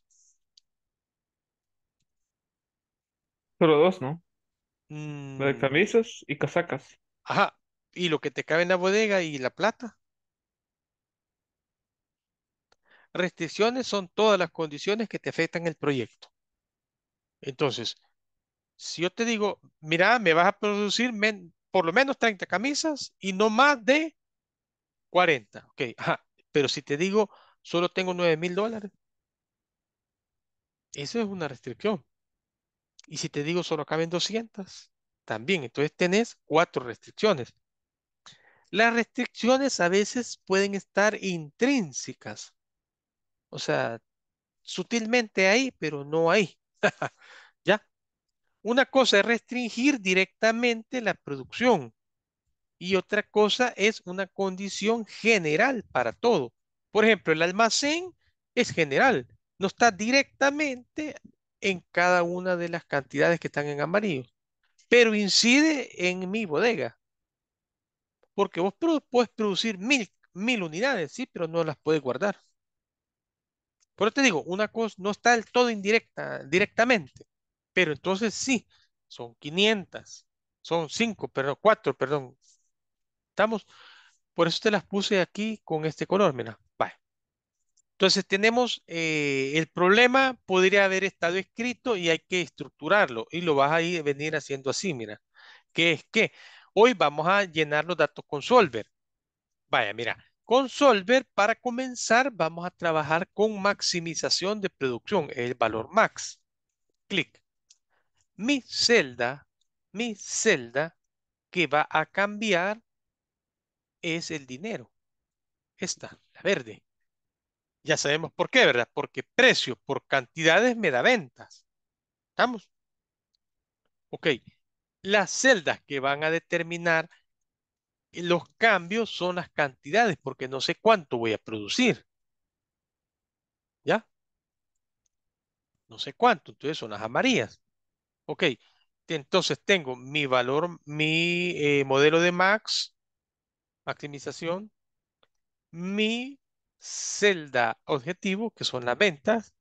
Solo dos, ¿no? de mm. camisas y casacas. Ajá, y lo que te cabe en la bodega y la plata. Restricciones son todas las condiciones que te afectan el proyecto. Entonces, si yo te digo, mira, me vas a producir por lo menos 30 camisas y no más de 40. Ok, Pero si te digo, solo tengo 9 mil dólares, eso es una restricción. Y si te digo, solo caben 200, también. Entonces tenés cuatro restricciones. Las restricciones a veces pueden estar intrínsecas o sea, sutilmente ahí, pero no ahí. *laughs* ¿Ya? Una cosa es restringir directamente la producción y otra cosa es una condición general para todo. Por ejemplo, el almacén es general, no está directamente en cada una de las cantidades que están en amarillo, pero incide en mi bodega. Porque vos puedes producir mil, mil unidades, sí, pero no las puedes guardar. Pero te digo, una cosa no está del todo indirecta, directamente, pero entonces sí, son 500, son 5, perdón, 4, perdón. Estamos, por eso te las puse aquí con este color, mira, Entonces tenemos eh, el problema, podría haber estado escrito y hay que estructurarlo y lo vas a ir, venir haciendo así, mira, que es que hoy vamos a llenar los datos con Solver. Vaya, mira, con Solver, para comenzar, vamos a trabajar con maximización de producción, el valor max. Clic. Mi celda, mi celda que va a cambiar es el dinero. Esta, la verde. Ya sabemos por qué, ¿verdad? Porque precio por cantidades me da ventas. ¿Estamos? Ok. Las celdas que van a determinar los cambios son las cantidades, porque no sé cuánto voy a producir. ¿Ya? No sé cuánto, entonces son las amarillas. Ok, entonces tengo mi valor, mi eh, modelo de max, maximización, mi celda objetivo, que son las ventas,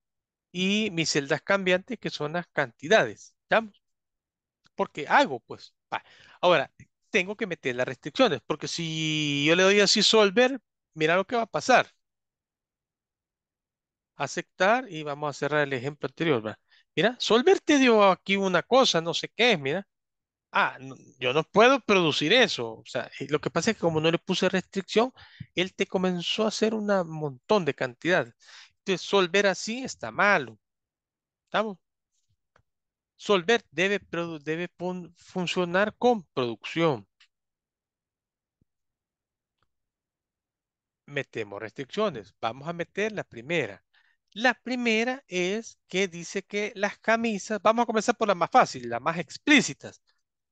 y mis celdas cambiantes, que son las cantidades. ¿Ya? Porque hago, pues. Ahora, tengo que meter las restricciones, porque si yo le doy así solver, mira lo que va a pasar. Aceptar y vamos a cerrar el ejemplo anterior. ¿verdad? Mira, solver te dio aquí una cosa, no sé qué es, mira. Ah, yo no puedo producir eso. O sea, lo que pasa es que como no le puse restricción, él te comenzó a hacer un montón de cantidad. Entonces, solver así está malo. ¿Estamos? Solver debe, debe funcionar con producción. Metemos restricciones. Vamos a meter la primera. La primera es que dice que las camisas, vamos a comenzar por la más fácil, las más explícitas.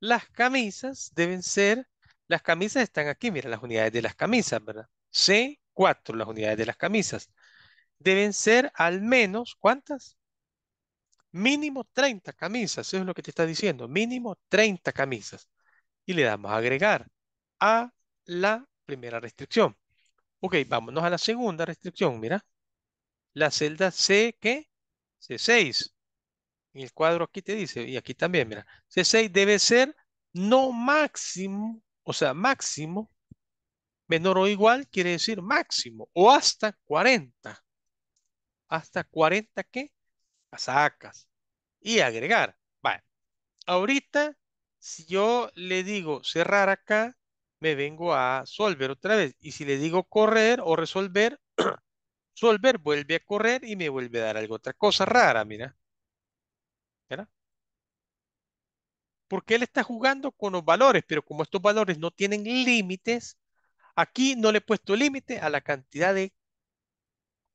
Las camisas deben ser, las camisas están aquí, mira las unidades de las camisas, ¿verdad? C4, las unidades de las camisas. Deben ser al menos, ¿cuántas? Mínimo 30 camisas, eso es lo que te está diciendo, mínimo 30 camisas. Y le damos a agregar a la primera restricción. Ok, vámonos a la segunda restricción, mira. La celda C, que c C6. En el cuadro aquí te dice, y aquí también, mira. C6 debe ser no máximo, o sea, máximo, menor o igual quiere decir máximo, o hasta 40. ¿Hasta 40 qué? casacas y agregar. Vale, ahorita si yo le digo cerrar acá, me vengo a solver otra vez. Y si le digo correr o resolver, *clears throat* solver vuelve a correr y me vuelve a dar algo, otra cosa rara, mira. ¿Verdad? Porque él está jugando con los valores, pero como estos valores no tienen límites, aquí no le he puesto límite a la cantidad de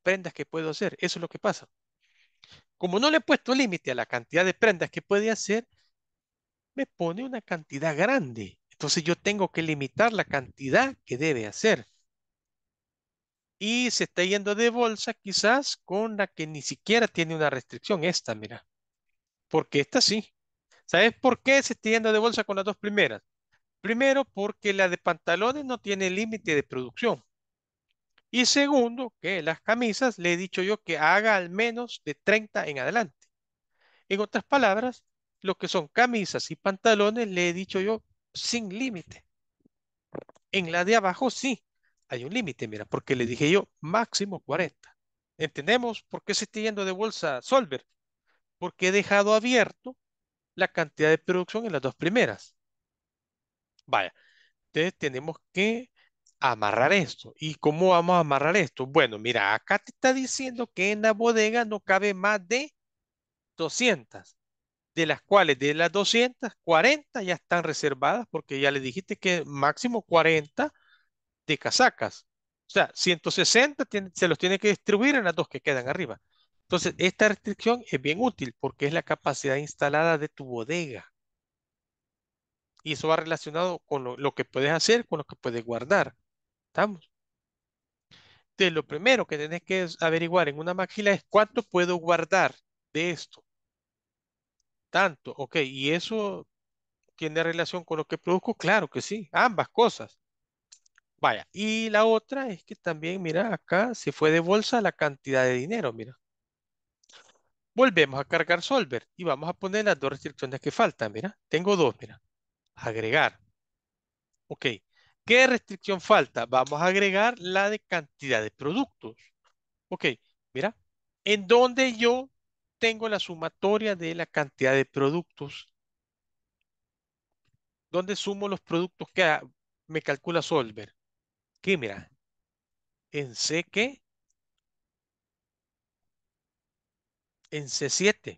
prendas que puedo hacer. Eso es lo que pasa. Como no le he puesto límite a la cantidad de prendas que puede hacer, me pone una cantidad grande. Entonces yo tengo que limitar la cantidad que debe hacer. Y se está yendo de bolsa quizás con la que ni siquiera tiene una restricción. Esta, mira. Porque esta sí. ¿Sabes por qué se está yendo de bolsa con las dos primeras? Primero, porque la de pantalones no tiene límite de producción. Y segundo, que las camisas le he dicho yo que haga al menos de 30 en adelante. En otras palabras, lo que son camisas y pantalones le he dicho yo sin límite. En la de abajo sí, hay un límite, mira, porque le dije yo máximo 40. ¿Entendemos por qué se está yendo de bolsa Solver? Porque he dejado abierto la cantidad de producción en las dos primeras. Vaya, entonces tenemos que amarrar esto. ¿Y cómo vamos a amarrar esto? Bueno, mira, acá te está diciendo que en la bodega no cabe más de 200, de las cuales de las 200, 40 ya están reservadas porque ya le dijiste que máximo 40 de casacas. O sea, 160 se los tiene que distribuir en las dos que quedan arriba. Entonces, esta restricción es bien útil porque es la capacidad instalada de tu bodega. Y eso va relacionado con lo que puedes hacer, con lo que puedes guardar. ¿Estamos? Entonces, lo primero que tenés que averiguar en una máquina es cuánto puedo guardar de esto. Tanto, ok, y eso tiene relación con lo que produzco, claro que sí, ambas cosas. Vaya, y la otra es que también, mira, acá se fue de bolsa la cantidad de dinero, mira. Volvemos a cargar Solver y vamos a poner las dos restricciones que faltan, mira. Tengo dos, mira. Agregar. Ok, ¿Qué restricción falta? Vamos a agregar la de cantidad de productos. Ok, mira, en donde yo tengo la sumatoria de la cantidad de productos, ¿Dónde sumo los productos que ah, me calcula Solver. ¿Qué mira, en C que, en C7.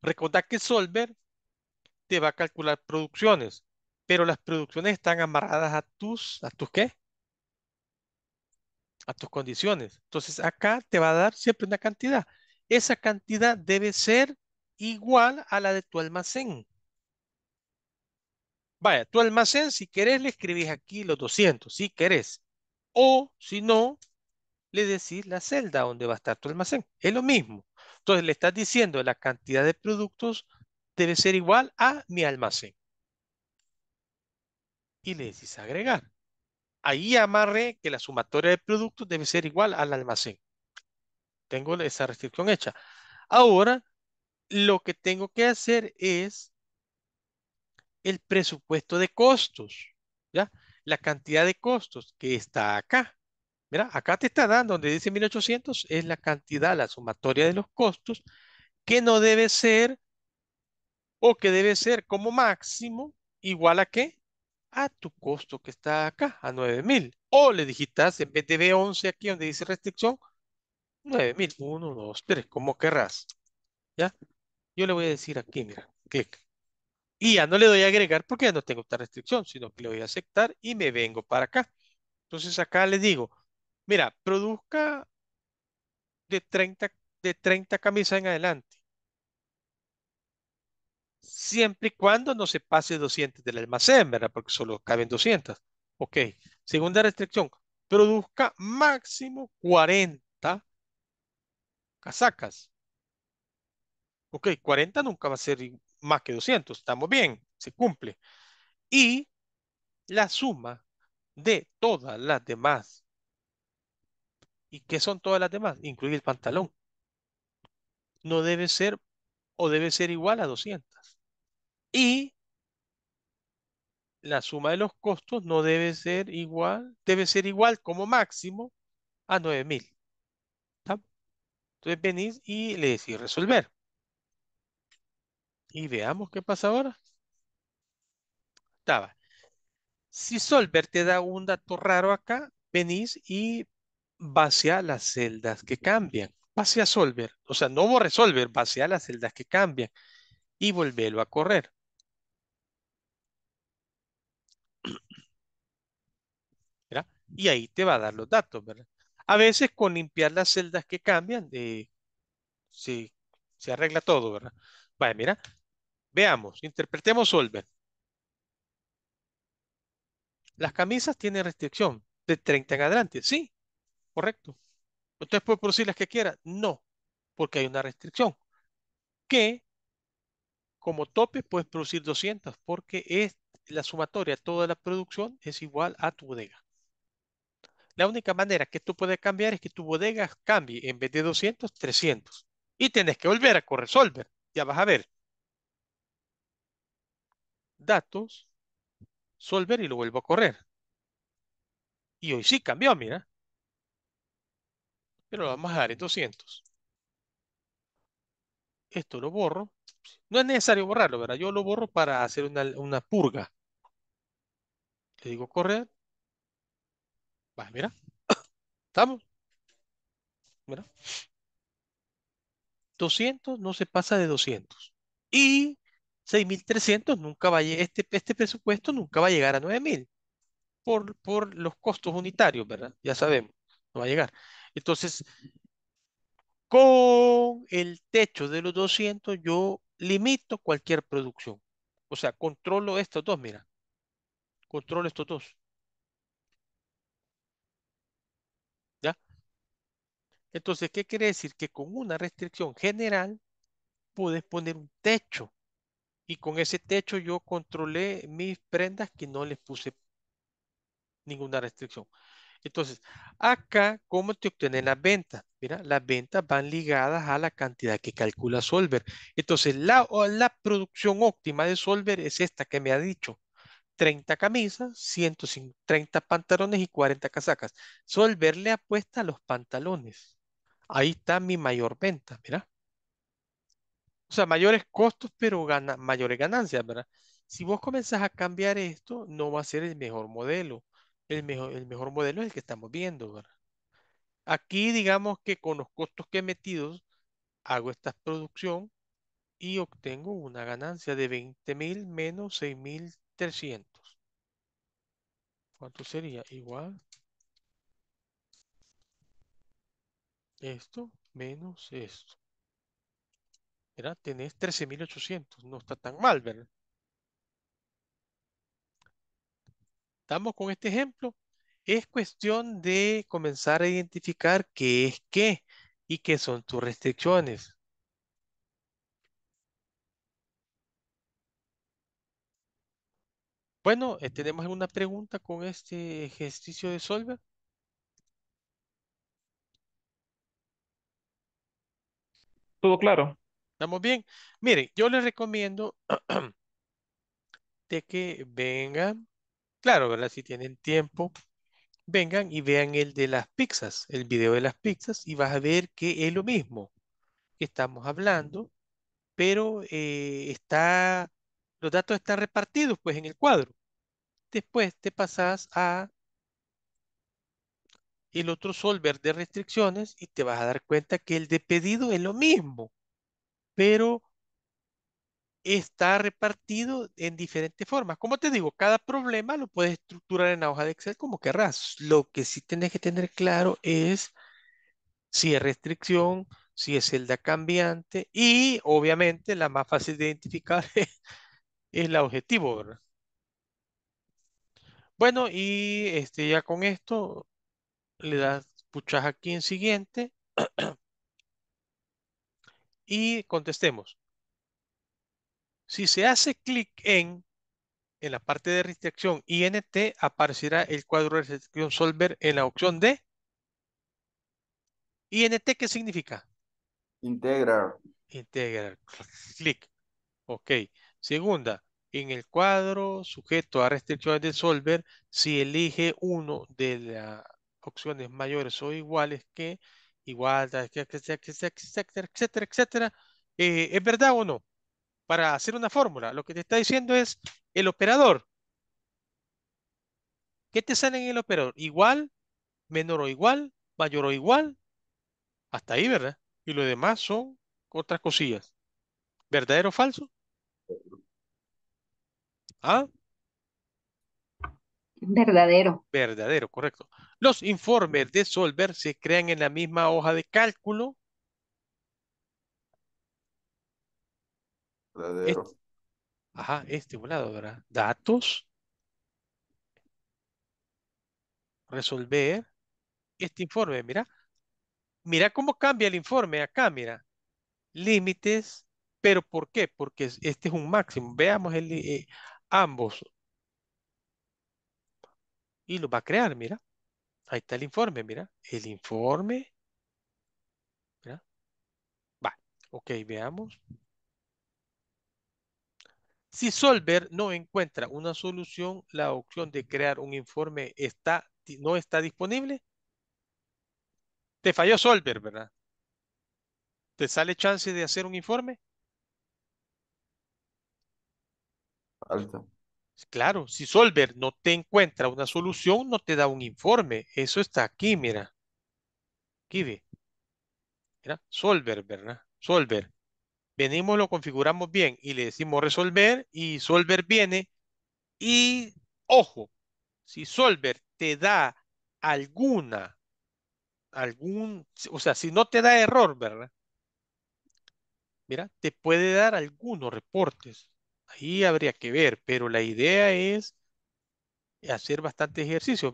Recordad que Solver te va a calcular producciones pero las producciones están amarradas a tus, ¿a tus qué? A tus condiciones. Entonces acá te va a dar siempre una cantidad. Esa cantidad debe ser igual a la de tu almacén. Vaya, tu almacén, si querés, le escribís aquí los 200, si querés. O, si no, le decís la celda donde va a estar tu almacén. Es lo mismo. Entonces, le estás diciendo la cantidad de productos debe ser igual a mi almacén y le decís agregar. Ahí amarre que la sumatoria de productos debe ser igual al almacén. Tengo esa restricción hecha. Ahora, lo que tengo que hacer es el presupuesto de costos, ¿ya? La cantidad de costos que está acá. Mira, acá te está dando, donde dice 1800, es la cantidad, la sumatoria de los costos, que no debe ser, o que debe ser como máximo, igual a qué? a tu costo que está acá, a 9000. O le digitas en vez de B11 aquí donde dice restricción, 9000, 1, 2, 3, como querrás. ¿Ya? Yo le voy a decir aquí, mira, clic. Y ya no le doy a agregar porque ya no tengo esta restricción, sino que le voy a aceptar y me vengo para acá. Entonces acá le digo, mira, produzca de 30, de 30 camisas en adelante siempre y cuando no se pase 200 del almacén, ¿verdad? Porque solo caben 200. Ok. Segunda restricción, produzca máximo 40 casacas. Ok, 40 nunca va a ser más que 200. Estamos bien, se cumple. Y la suma de todas las demás. ¿Y qué son todas las demás? Incluye el pantalón. No debe ser o debe ser igual a 200. Y la suma de los costos no debe ser igual, debe ser igual como máximo a 9000. Entonces venís y le decís resolver. Y veamos qué pasa ahora. Estaba. Si Solver te da un dato raro acá, venís y vacía las celdas que cambian. Vacía Solver. O sea, no borre Solver, vacía las celdas que cambian. Y volvelo a correr. y ahí te va a dar los datos, ¿verdad? A veces con limpiar las celdas que cambian, eh, se, arregla todo, ¿verdad? Vaya, mira, veamos, interpretemos Solver. Las camisas tienen restricción de 30 en adelante, sí, correcto. ¿Usted puede producir las que quiera? No, porque hay una restricción. Que como tope puedes producir 200 porque es la sumatoria, toda la producción es igual a tu bodega. La única manera que tú puedes cambiar es que tu bodega cambie en vez de 200, 300. Y tenés que volver a correr solver. Ya vas a ver. Datos, solver y lo vuelvo a correr. Y hoy sí cambió, mira. Pero lo vamos a dar en 200. Esto lo borro. No es necesario borrarlo, ¿verdad? Yo lo borro para hacer una, una purga. Le digo correr pues mira, *coughs* estamos. Mira. 200 no se pasa de 200. Y 6.300 nunca va a llegar, este, este presupuesto nunca va a llegar a 9.000 por, por los costos unitarios, ¿verdad? Ya sabemos, no va a llegar. Entonces, con el techo de los 200 yo limito cualquier producción. O sea, controlo estos dos, mira. Controlo estos dos. Entonces, ¿qué quiere decir? Que con una restricción general puedes poner un techo y con ese techo yo controlé mis prendas que no les puse ninguna restricción. Entonces, acá, ¿cómo te obtienen las ventas? Mira, las ventas van ligadas a la cantidad que calcula Solver. Entonces, la, producción óptima de Solver es esta que me ha dicho. 30 camisas, 130 pantalones y 40 casacas. Solver le apuesta a los pantalones. Ahí está mi mayor venta, mira. O sea, mayores costos, pero mayores ganancias, ¿verdad? Si vos comenzás a cambiar esto, no va a ser el mejor modelo. El mejor, el mejor modelo es el que estamos viendo, ¿verdad? Aquí digamos que con los costos que he metido, hago esta producción y obtengo una ganancia de 20.000 menos 6.300. ¿Cuánto sería? Igual Esto menos esto. ¿Verdad? Tenés 13.800. No está tan mal, ¿verdad? Estamos con este ejemplo. Es cuestión de comenzar a identificar qué es qué y qué son tus restricciones. Bueno, eh, tenemos una pregunta con este ejercicio de Solver. ¿Todo claro? ¿Estamos bien? Miren, yo les recomiendo *clears throat* de que vengan, claro, ¿verdad? Si tienen tiempo, vengan y vean el de las pizzas, el video de las pizzas, y vas a ver que es lo mismo que estamos hablando, pero eh, está, los datos están repartidos pues en el cuadro. Después te pasas a el otro solver de restricciones y te vas a dar cuenta que el de pedido es lo mismo, pero está repartido en diferentes formas. Como te digo, cada problema lo puedes estructurar en la hoja de Excel como querrás. Lo que sí tienes que tener claro es si es restricción, si es celda cambiante y obviamente la más fácil de identificar *laughs* es, la objetivo, Bueno, y este, ya con esto le das, puchas aquí en siguiente *clears throat* y contestemos. Si se hace clic en, en la parte de restricción INT, aparecerá el cuadro de restricción Solver en la opción de INT, ¿qué significa? Integrar. Integrar. Clic. Ok. Segunda, en el cuadro sujeto a restricciones de Solver, si elige uno de la opciones mayores o iguales que igual, etcétera, etcétera, etcétera, eh, etcétera. ¿Es verdad o no? Para hacer una fórmula, lo que te está diciendo es el operador. ¿Qué te sale en el operador? Igual, menor o igual, mayor o igual. Hasta ahí, ¿verdad? Y lo demás son otras cosillas. ¿Verdadero o falso? ¿Ah? Verdadero. Verdadero, correcto. Los informes de Solver se crean en la misma hoja de cálculo. Este, ajá, este volado, ¿verdad? Datos. Resolver. Este informe, mira. Mira cómo cambia el informe acá, mira. Límites. ¿Pero por qué? Porque este es un máximo. Veamos el, eh, ambos. Y lo va a crear, mira. Ahí está el informe, mira. El informe. Va. Ok, veamos. Si Solver no encuentra una solución, la opción de crear un informe está, no está disponible. Te falló Solver, ¿verdad? ¿Te sale chance de hacer un informe? Falta. Claro, si Solver no te encuentra una solución, no te da un informe. Eso está aquí, mira. Aquí ve. Solver, ¿verdad? Solver. Venimos, lo configuramos bien y le decimos resolver y Solver viene. Y, ojo, si Solver te da alguna, algún, o sea, si no te da error, ¿verdad? Mira, te puede dar algunos reportes. Ahí habría que ver, pero la idea es hacer bastante ejercicio,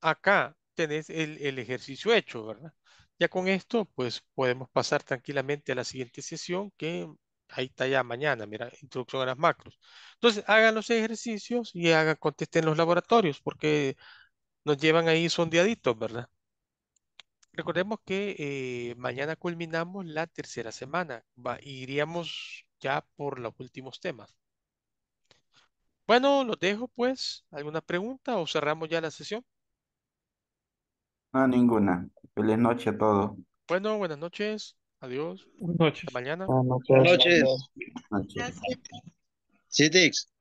Acá tenés el, ejercicio hecho, ¿verdad? Ya con esto, pues podemos pasar tranquilamente a la siguiente sesión que ahí está ya mañana, mira, introducción a las macros. Entonces, hagan los ejercicios y hagan, contesten los laboratorios, porque nos llevan ahí sondeaditos, ¿verdad? Recordemos que eh, mañana culminamos la tercera semana. iríamos ya por los últimos temas. Bueno, los dejo pues. ¿Alguna pregunta o cerramos ya la sesión? No, ninguna. Feliz noche a todos. Bueno, buenas noches. Adiós. Buenas noches. Hasta mañana. Buenas noches. Buenas Dix